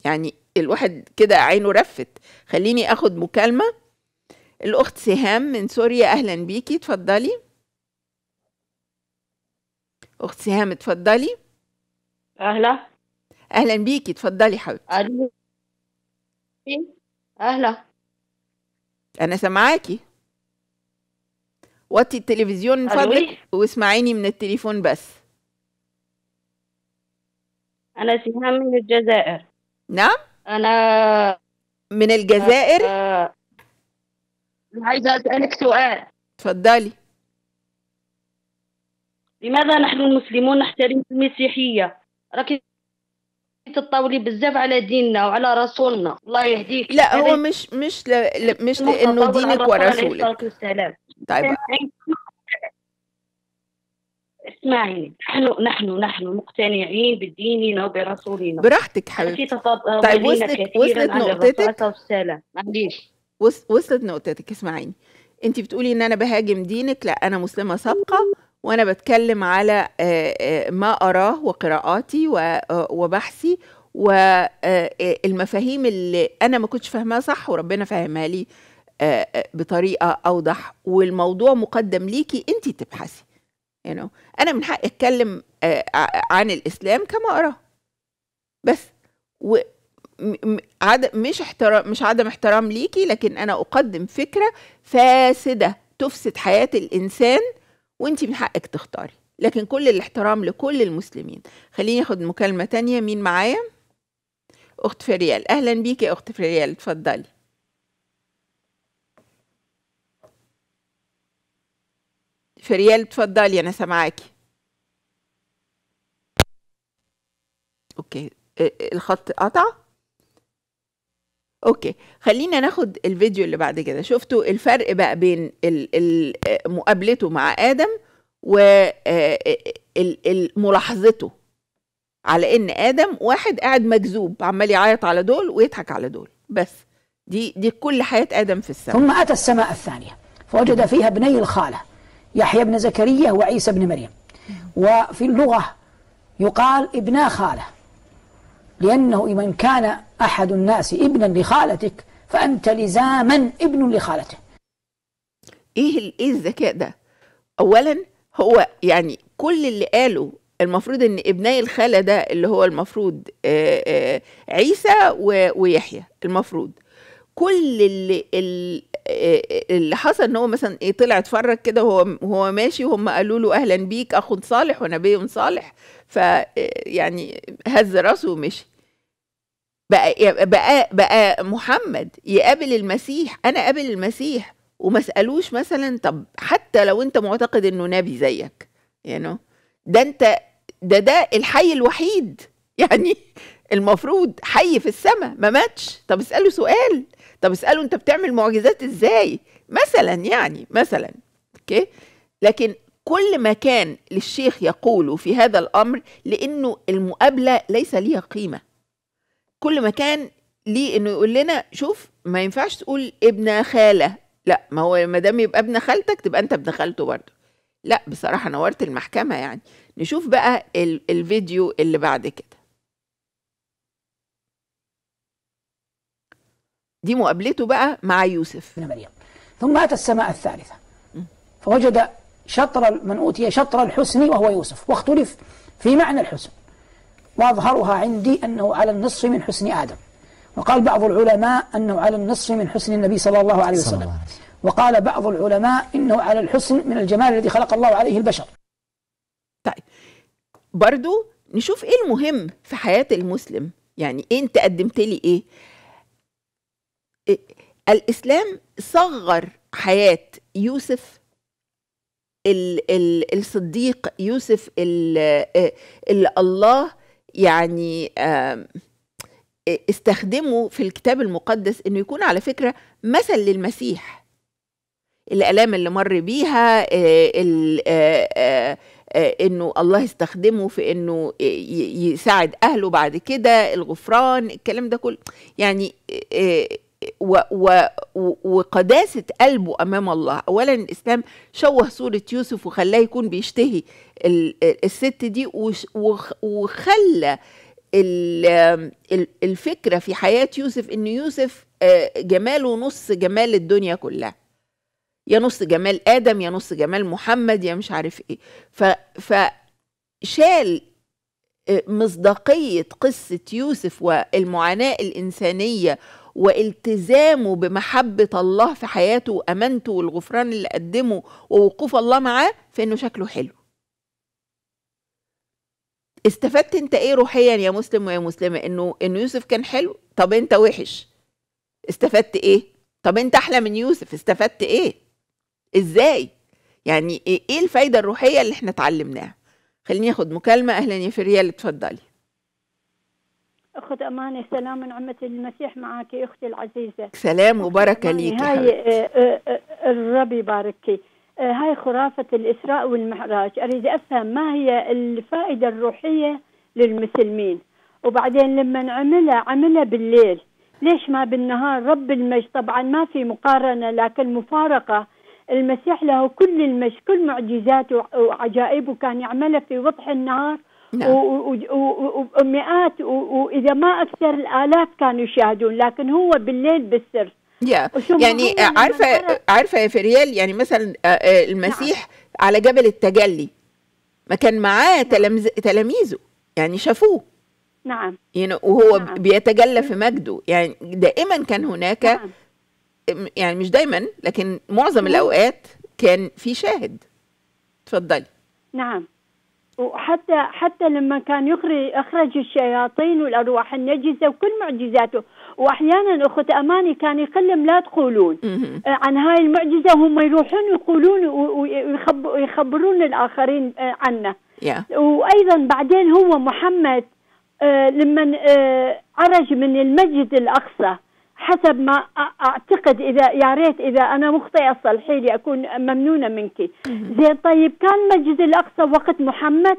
يعني الواحد كده عينه رفت خليني اخد مكالمه الأخت سهام من سوريا أهلا بيكي اتفضلي أخت سهام اتفضلي أهلا أهلا بيكي اتفضلي حبيبتي أهلا أنا سامعاكي وطي التلفزيون من فضلك واسمعيني من التليفون بس أنا سهام من الجزائر نعم أنا من الجزائر أه عايزة أسألك سؤال تفضلي لماذا نحن المسلمون نحترم المسيحية راكي تطولي بزاف على ديننا وعلى رسولنا الله يهديك لا هو مش مش ل... ل... مش لانه دينك ورسولك طيب اسمعي نحن نحن نحن مقتنعين بديننا وبرسولنا براحتك حبيبتي طيب وصلت وصلت نقطتك معليش وصلت نقطتك اسمعيني انت بتقولي ان انا بهاجم دينك لا انا مسلمه سابقه وانا بتكلم على ما اراه وقراءاتي وبحثي والمفاهيم اللي انا ما كنتش فاهماها صح وربنا فهمها لي بطريقه اوضح والموضوع مقدم ليكي انت تبحثي you know. انا من حقي اتكلم عن الاسلام كما اراه بس عدم مش احترام مش عدم احترام ليكي لكن انا اقدم فكره فاسده تفسد حياه الانسان وانت من حقك تختاري لكن كل الاحترام لكل المسلمين خليني اخد مكالمه تانية مين معايا اخت فريال اهلا بيكي يا اخت فريال اتفضلي فريال اتفضلي انا سامعاكي اوكي الخط قطع اوكي خلينا ناخد الفيديو اللي بعد كده شفتوا الفرق بقى بين مقابلته مع ادم و آه، آه، ملاحظته على ان ادم واحد قاعد مجذوب عمال يعيط على دول ويضحك على دول بس دي دي كل حياه ادم في السماء ثم اتى السماء الثانيه فوجد فيها ابني الخاله يحيى بن زكريا وعيسى بن مريم وفي اللغه يقال ابنا خاله لانه من كان أحد الناس ابنا لخالتك فأنت لزاما ابن لخالته إيه إيه الذكاء ده؟ أولا هو يعني كل اللي قاله المفروض ان ابني الخاله ده اللي هو المفروض عيسى ويحيى المفروض كل اللي اللي حصل ان هو مثلا ايه طلع اتفرج كده وهو وهو ماشي وهم قالوا له اهلا بيك اخ صالح ونبي صالح فيعني هز راسه ومشي بقى بقى بقى محمد يقابل المسيح انا قابل المسيح وما اسالوش مثلا طب حتى لو انت معتقد انه نبي زيك يعني ده انت ده ده الحي الوحيد يعني المفروض حي في السماء ما ماتش طب اساله سؤال طب اساله انت بتعمل معجزات ازاي مثلا يعني مثلا اوكي لكن كل ما كان للشيخ يقوله في هذا الامر لانه المقابله ليس ليها قيمه كل مكان ليه انه يقول لنا شوف ما ينفعش تقول ابن خاله لا ما هو ما دام يبقى ابن خالتك تبقى انت ابن خالته برضه لا بصراحه نورت المحكمه يعني نشوف بقى الفيديو اللي بعد كده دي مقابلته بقى مع يوسف مريم ثم أتى السماء الثالثة فوجد شطر من أوتي شطر الحسن وهو يوسف واختلف في معنى الحسن وأظهرها عندي أنه على النصف من حسن آدم وقال بعض العلماء أنه على النصف من حسن النبي صلى الله عليه وسلم الله. وقال بعض العلماء إنه على الحسن من الجمال الذي خلق الله عليه البشر طيب برضو نشوف إيه المهم في حياة المسلم يعني إيه أنت قدمت لي إيه, إيه؟ الإسلام صغر حياة يوسف الصديق يوسف اللي آه، الله يعني استخدمه في الكتاب المقدس انه يكون على فكره مثل للمسيح الالام اللي مر بيها آه، آه، آه، انه الله استخدمه في انه يساعد اهله بعد كده الغفران الكلام ده كله يعني و و وقداسة قلبه أمام الله أولا الإسلام شوه صورة يوسف وخلاه يكون بيشتهي الست دي وخلى الفكرة في حياة يوسف إن يوسف آه، جماله نص جمال الدنيا كلها يا نص جمال آدم يا نص جمال محمد يا مش عارف إيه فشال آه، مصداقية قصة يوسف والمعاناة الإنسانية والتزامه بمحبة الله في حياته وأمانته والغفران اللي قدمه ووقوف الله معاه في إنه شكله حلو استفدت انت ايه روحيا يا مسلم ويا مسلمه انه انه يوسف كان حلو طب انت وحش استفدت ايه طب انت احلى من يوسف استفدت ايه ازاي يعني ايه الفايده الروحيه اللي احنا اتعلمناها خليني اخد مكالمه اهلا يا فريال اتفضلي أخت أمانة سلام من عمة المسيح معك أختي العزيزة سلام وبركة ليك هاي آه، آه، آه، الرب يبارك هاي خرافة الإسراء والمعراج أريد أفهم ما هي الفائدة الروحية للمسلمين وبعدين لما عملها عملها بالليل ليش ما بالنهار رب المجد طبعا ما في مقارنة لكن مفارقة المسيح له كل المجد كل معجزاته وعجائبه كان يعملها في وضح النهار نعم. ومئات واذا ما اكثر الالاف كانوا يشاهدون لكن هو بالليل بالسر يا يعني عارفه عارفه يا فريال يعني مثلا آه، آه، المسيح نعم. على جبل التجلي ما كان معاه نعم. تلاميذ تلاميذه يعني شافوه نعم يعني وهو نعم. بيتجلى في نعم. مجده يعني دائما كان هناك نعم. يعني مش دايما لكن معظم نعم. الاوقات كان في شاهد اتفضلي نعم وحتى حتى لما كان يخرج اخرج الشياطين والارواح النجسه وكل معجزاته واحيانا اخت اماني كان يكلم لا تقولون آه، عن هاي المعجزه وهم يروحون يقولون ويخبرون الاخرين آه، عنه yeah. وايضا بعدين هو محمد آه، لما عرج من المسجد الاقصى حسب ما اعتقد اذا يا ريت اذا انا مخطئه صلحي لي اكون ممنونه منك زين طيب كان مسجد الاقصى وقت محمد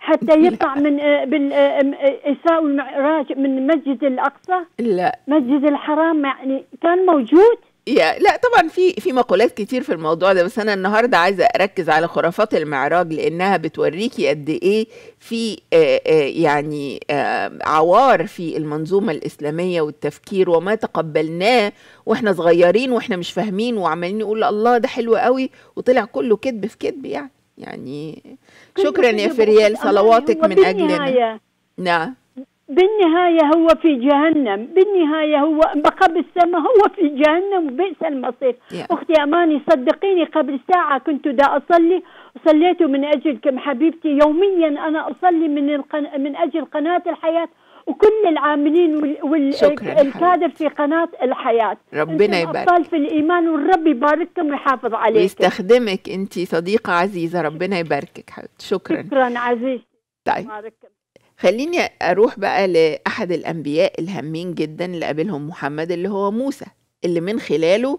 حتى يطلع من آه، بال آه، آه، اساء المعراج من مسجد الاقصى لا مسجد الحرام يعني كان موجود يا لأ طبعًا في في مقولات كتير في الموضوع ده، بس أنا النهارده عايزة أركّز على خرافات المعراج، لإنها بتوريكي قد إيه في يعني عَوار في المنظومة الإسلامية والتفكير، وما تقبّلناه وإحنا صغيّرين وإحنا مش فاهمين وعمّالين نقول الله ده حلو قوي وطلع كُلّه كذب في كذب يعني يعني شكرًا يا فِريال، صلواتِك من أجلنا. نعم. بالنهاية هو في جهنم بالنهاية هو بقى بالسماء هو في جهنم وبئس المصير yeah. أختي أماني صدقيني قبل ساعة كنت دا أصلي وصليت من أجلكم حبيبتي يوميا أنا أصلي من القن... من أجل قناة الحياة وكل العاملين والكادر في قناة الحياة ربنا يبارك أطفال في الإيمان والرب يبارككم ويحافظ عليكم ويستخدمك أنت صديقة عزيزة ربنا يباركك حبيبتي شكرا شكرا عزيز طيب خليني أروح بقى لأحد الأنبياء الهامين جدا اللي قابلهم محمد اللي هو موسى اللي من خلاله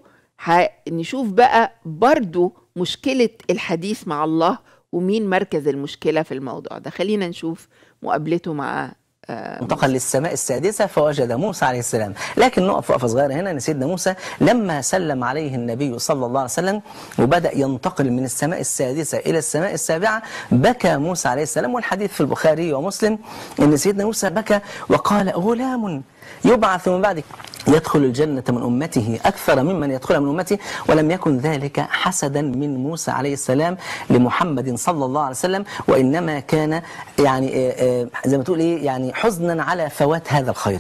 نشوف بقى برضو مشكلة الحديث مع الله ومين مركز المشكلة في الموضوع ده خلينا نشوف مقابلته مع انتقل للسماء السادسة فوجد موسى عليه السلام لكن نقف وقفة صغيرة هنا أن سيدنا موسى لما سلم عليه النبي صلى الله عليه وسلم وبدأ ينتقل من السماء السادسة إلى السماء السابعة بكى موسى عليه السلام والحديث في البخاري ومسلم أن سيدنا موسى بكى وقال غلام يبعث من بعد يدخل الجنة من أمته أكثر ممن يدخلها من أمته ولم يكن ذلك حسدا من موسى عليه السلام لمحمد صلى الله عليه وسلم وإنما كان يعني آه، آه، زي ما تقول إيه يعني حزنا على فوات هذا الخير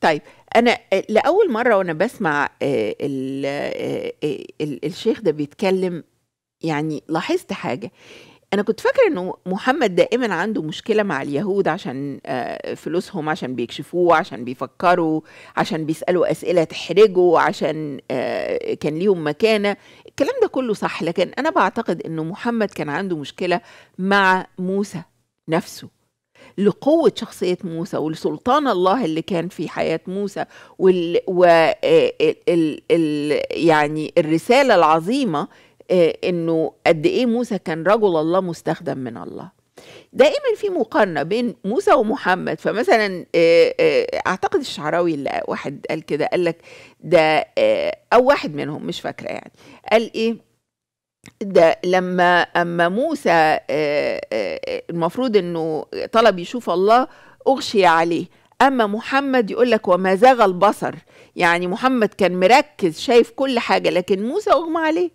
طيب انا آه، لاول مره وانا بسمع الشيخ ده بيتكلم يعني لاحظت حاجه انا كنت فاكره انه محمد دائما عنده مشكله مع اليهود عشان آه، فلوسهم عشان بيكشفوه عشان بيفكروا عشان بيسالوا اسئله تحرجه عشان آه، كان ليهم مكانه الكلام ده كله صح لكن انا بعتقد انه محمد كان عنده مشكله مع موسى نفسه لقوة شخصية موسى ولسلطان الله اللي كان في حياة موسى وال... و... آه، ال... ال... يعني الرسالة العظيمة آه، انه قد ايه موسى كان رجل الله مستخدم من الله دائما في مقارنه بين موسى ومحمد فمثلا آه، آه، اعتقد الشعراوي اللي واحد قال كده قال لك ده او واحد منهم مش فاكره يعني قال ايه ده لما اما موسى المفروض انه طلب يشوف الله اغشي عليه اما محمد يقول لك وما زاغ البصر يعني محمد كان مركز شايف كل حاجه لكن موسى اغمى عليه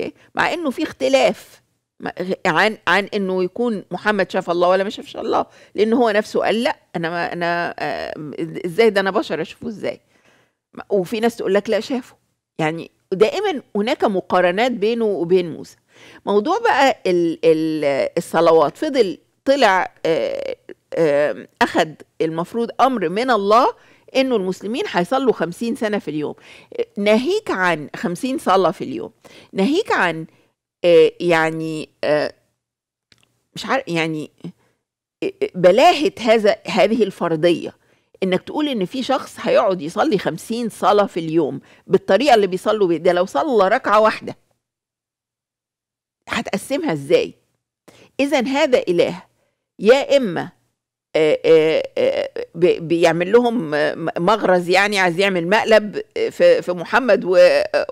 اوكي مع انه في اختلاف عن عن انه يكون محمد شاف الله ولا ما شافش الله لان هو نفسه قال لا انا ما انا آه، ازاي ده انا بشر اشوفه ازاي وفي ناس تقول لك لا شافه يعني دائما هناك مقارنات بينه وبين موسى موضوع بقى الصلوات فضل طلع آه، آه، اخذ المفروض امر من الله انه المسلمين هيصلوا 50 سنه في اليوم ناهيك عن 50 صلاه في اليوم ناهيك عن آه، يعني آه، مش عارف يعني آه، بلاهه هذا هذه الفرضيه انك تقول ان في شخص هيقعد يصلي خمسين صلاة في اليوم بالطريقة اللي بيصلوا بيها ده لو صلى ركعة واحدة هتقسمها ازاي اذا هذا اله يا اما آه، آه، آه، بيعمل لهم مغرز يعني عايز يعمل مقلب في محمد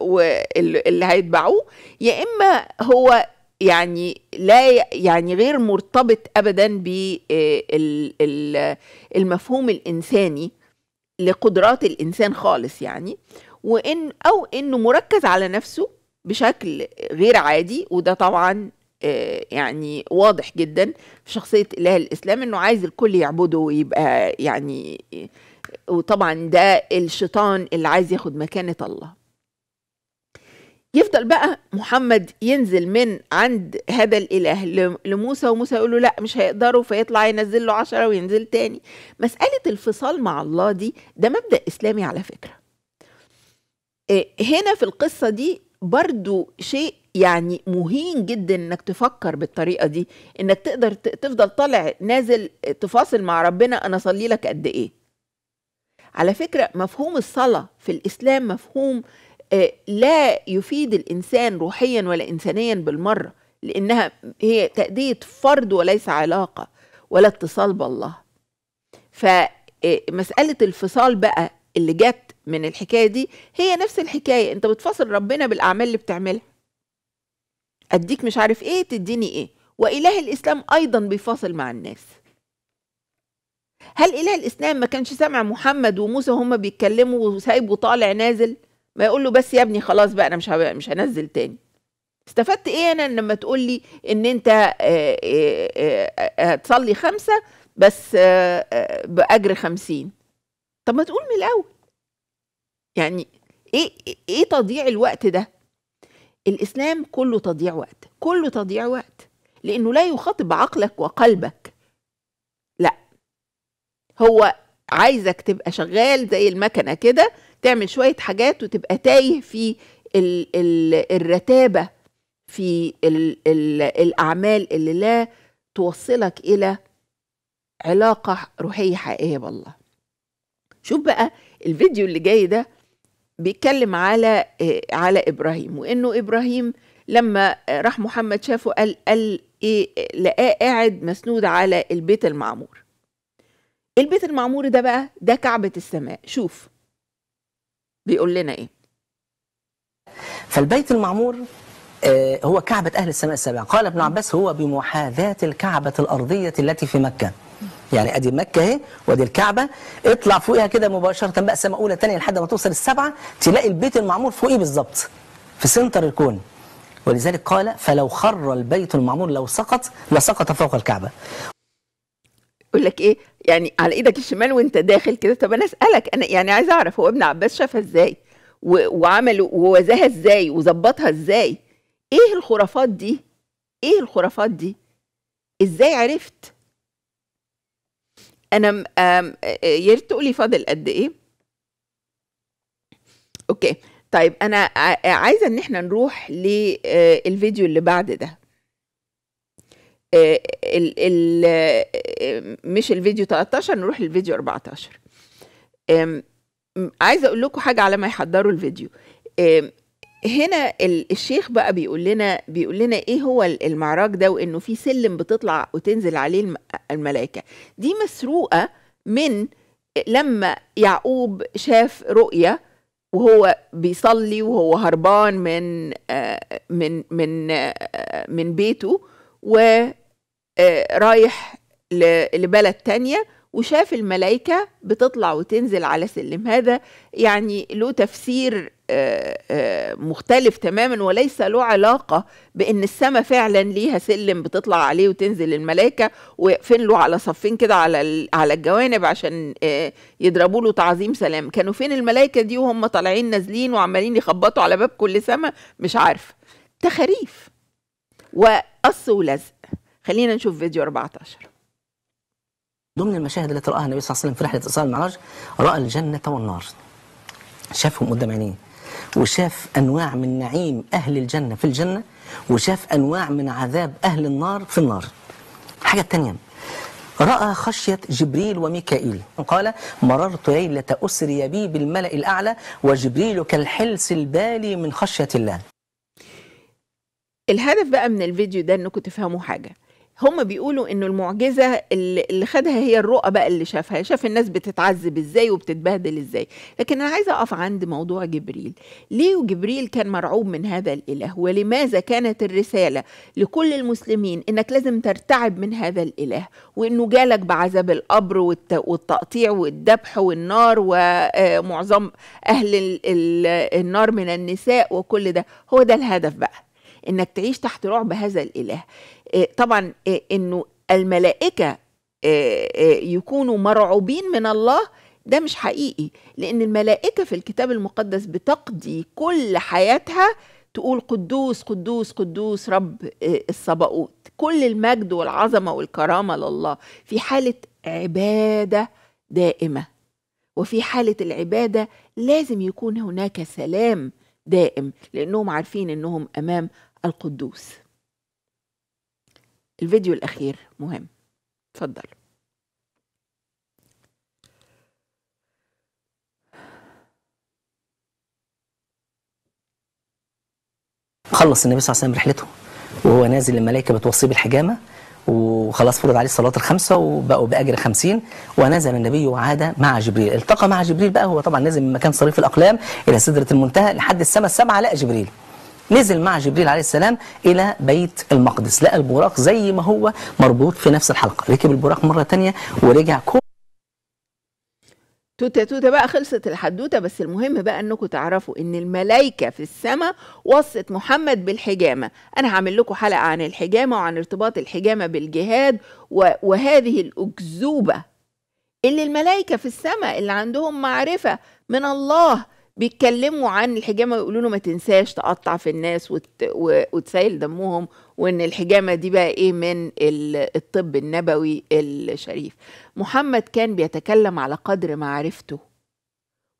واللي هيتبعوه يا اما هو يعني لا يعني غير مرتبط ابدا بالمفهوم الانساني لقدرات الانسان خالص يعني وان او انه مركز على نفسه بشكل غير عادي وده طبعا آه، يعني واضح جدا في شخصية إله الإسلام إنه عايز الكل يعبده ويبقى يعني وطبعا ده الشيطان اللي عايز ياخد مكانة الله يفضل بقى محمد ينزل من عند هذا الإله لموسى وموسى يقول له لا مش هيقدروا فيطلع ينزل له عشرة وينزل تاني مسألة الفصال مع الله دي ده مبدأ إسلامي على فكرة آه، هنا في القصة دي برضو شيء يعني مهين جدا انك تفكر بالطريقه دي انك تقدر تفضل طالع نازل تفاصل مع ربنا انا اصلي لك قد ايه على فكره مفهوم الصلاه في الاسلام مفهوم آه، لا يفيد الانسان روحيا ولا انسانيا بالمره لانها هي تاديه فرض وليس علاقه ولا اتصال بالله فمساله آه، الفصال بقى اللي جت من الحكايه دي هي نفس الحكايه انت بتفصل ربنا بالاعمال اللي بتعملها اديك مش عارف ايه تديني ايه واله الاسلام ايضا بيفاصل مع الناس هل اله الاسلام ما كانش سامع محمد وموسى هما بيتكلموا وسايبه طالع نازل ما يقول له بس يا ابني خلاص بقى انا مش مش هنزل تاني استفدت ايه انا لما تقول لي ان انت آه، آه، آه، هتصلي خمسه بس باجر خمسين طب ما تقول من الاول يعني ايه ايه, إيه تضييع الوقت ده الإسلام كله تضييع وقت كله تضييع وقت لأنه لا يخاطب عقلك وقلبك لا هو عايزك تبقى شغال زي المكنة كده تعمل شوية حاجات وتبقى تايه في الـ الـ الرتابة في الـ الـ الأعمال اللي لا توصلك إلى علاقة روحية حقيقية بالله شوف بقى الفيديو اللي جاي ده بيتكلم على آه، على ابراهيم وانه ابراهيم لما راح محمد شافه قال قال ايه لقاه قاعد مسنود على البيت المعمور البيت المعمور ده بقى ده كعبة السماء شوف بيقول لنا ايه فالبيت المعمور آه، هو كعبة أهل السماء السابعة قال ابن عباس هو بمحاذاة الكعبة الأرضية التي في مكة يعني ادي مكه اهي وادي الكعبه اطلع فوقيها كده مباشره بقى سماء اولى ثانيه لحد ما توصل السبعه تلاقي البيت المعمور فوقيه بالظبط في سنتر الكون ولذلك قال فلو خر البيت المعمور لو سقط لسقط فوق الكعبه يقول لك ايه يعني على ايدك الشمال وانت داخل كده طب انا اسالك انا يعني عايز اعرف هو ابن عباس شافها ازاي وعمل ووزاها ازاي وظبطها ازاي ايه الخرافات دي ايه الخرافات دي ازاي عرفت انا آه، يا ريت تقولي فاضل قد ايه اوكي طيب انا عايزه ان احنا نروح للفيديو آه، اللي بعد ده آه، ال ال مش الفيديو 13 نروح للفيديو 14 عايزه اقول لكم حاجه على ما يحضروا الفيديو هنا الشيخ بقى بيقول لنا بيقول لنا ايه هو المعراج ده وانه في سلم بتطلع وتنزل عليه الملائكه دي مسروقه من لما يعقوب شاف رؤيه وهو بيصلي وهو هربان من آه، من من آه، من بيته ورايح آه، لبلد تانية وشاف الملائكة بتطلع وتنزل على سلم هذا يعني له تفسير آه، آه، مختلف تماما وليس له علاقة بأن السماء فعلا ليها سلم بتطلع عليه وتنزل الملائكة ويقفن له على صفين كده على على الجوانب عشان آه، يضربوا له تعظيم سلام كانوا فين الملائكة دي وهم طالعين نازلين وعمالين يخبطوا على باب كل سماء مش عارفة تخاريف وقص ولزق خلينا نشوف فيديو 14 ضمن المشاهد التي رآها النبي صلى الله عليه وسلم في رحلة إسراء المعراج رأى الجنة والنار شافهم قدام عينيه وشاف أنواع من نعيم أهل الجنة في الجنة وشاف أنواع من عذاب أهل النار في النار حاجة تانية رأى خشية جبريل وميكائيل قال مررت ليلة أسري بي بالملأ الأعلى وجبريل كالحلس البالي من خشية الله الهدف بقى من الفيديو ده انكم تفهموا حاجة هم بيقولوا انه المعجزه اللي خدها هي الرؤى بقى اللي شافها شاف الناس بتتعذب ازاي وبتتبهدل ازاي لكن انا عايزه اقف عند موضوع جبريل ليه جبريل كان مرعوب من هذا الاله ولماذا كانت الرساله لكل المسلمين انك لازم ترتعب من هذا الاله وانه جالك بعذاب القبر والتقطيع والذبح والنار ومعظم آه، اهل النار من النساء وكل ده هو ده الهدف بقى انك تعيش تحت رعب هذا الاله آه، طبعا آه، انه الملائكه آه، يكونوا مرعوبين من الله ده مش حقيقي لان الملائكه في الكتاب المقدس بتقضي كل حياتها تقول قدوس قدوس قدوس رب الصباؤوت كل المجد والعظمه والكرامه لله في حاله عباده دائمه وفي حاله العباده لازم يكون هناك سلام دائم لانهم عارفين انهم امام القدوس الفيديو الأخير مهم تفضل خلص النبي صلى الله عليه وسلم رحلته وهو نازل الملائكة بتوصيه بالحجامة وخلاص فرض عليه الصلاة الخمسة وبقوا بأجر خمسين ونزل النبي وعاد مع جبريل التقى مع جبريل بقى هو طبعا نازل من مكان صريف الأقلام إلى سدرة المنتهى لحد السماء السبعة لقى جبريل نزل مع جبريل عليه السلام إلى بيت المقدس لقى البراق زي ما هو مربوط في نفس الحلقة ركب البراق مرة تانية ورجع كل توتة توتة بقى خلصت الحدوتة بس المهم بقى انكم تعرفوا ان الملايكة في السماء وصت محمد بالحجامة انا هعمل لكم حلقة عن الحجامة وعن ارتباط الحجامة بالجهاد وهذه الأكذوبة اللي الملايكة في السماء اللي عندهم معرفة من الله بيتكلموا عن الحجامه ويقولوا له ما تنساش تقطع في الناس وت... وتسيل دمهم وان الحجامه دي بقى ايه من الطب النبوي الشريف محمد كان بيتكلم على قدر معرفته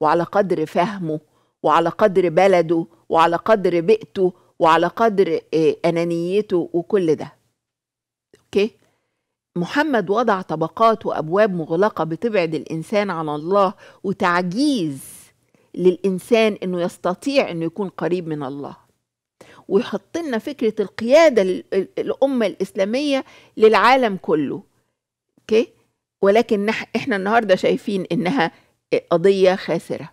وعلى قدر فهمه وعلى قدر بلده وعلى قدر بيئته وعلى قدر آه، انانيته وكل ده اوكي محمد وضع طبقات وابواب مغلقه بتبعد الانسان عن الله وتعجيز للإنسان إنه يستطيع إنه يكون قريب من الله ويحط لنا فكرة القيادة الأمة الإسلامية للعالم كله أوكي ولكن إحنا النهاردة شايفين إنها قضية خاسرة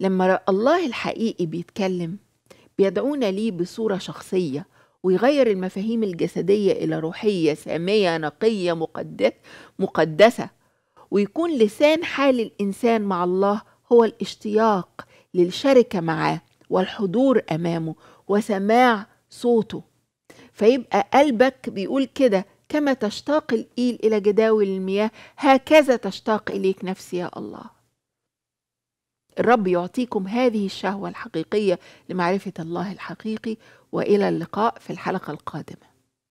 لما الله الحقيقي بيتكلم بيدعونا ليه بصورة شخصية ويغير المفاهيم الجسدية إلى روحية سامية نقية مقدس مقدسة ويكون لسان حال الإنسان مع الله هو الاشتياق للشركه معاه والحضور امامه وسماع صوته فيبقى قلبك بيقول كده كما تشتاق الايل الى جداول المياه هكذا تشتاق اليك نفسي يا الله الرب يعطيكم هذه الشهوه الحقيقيه لمعرفه الله الحقيقي والى اللقاء في الحلقه القادمه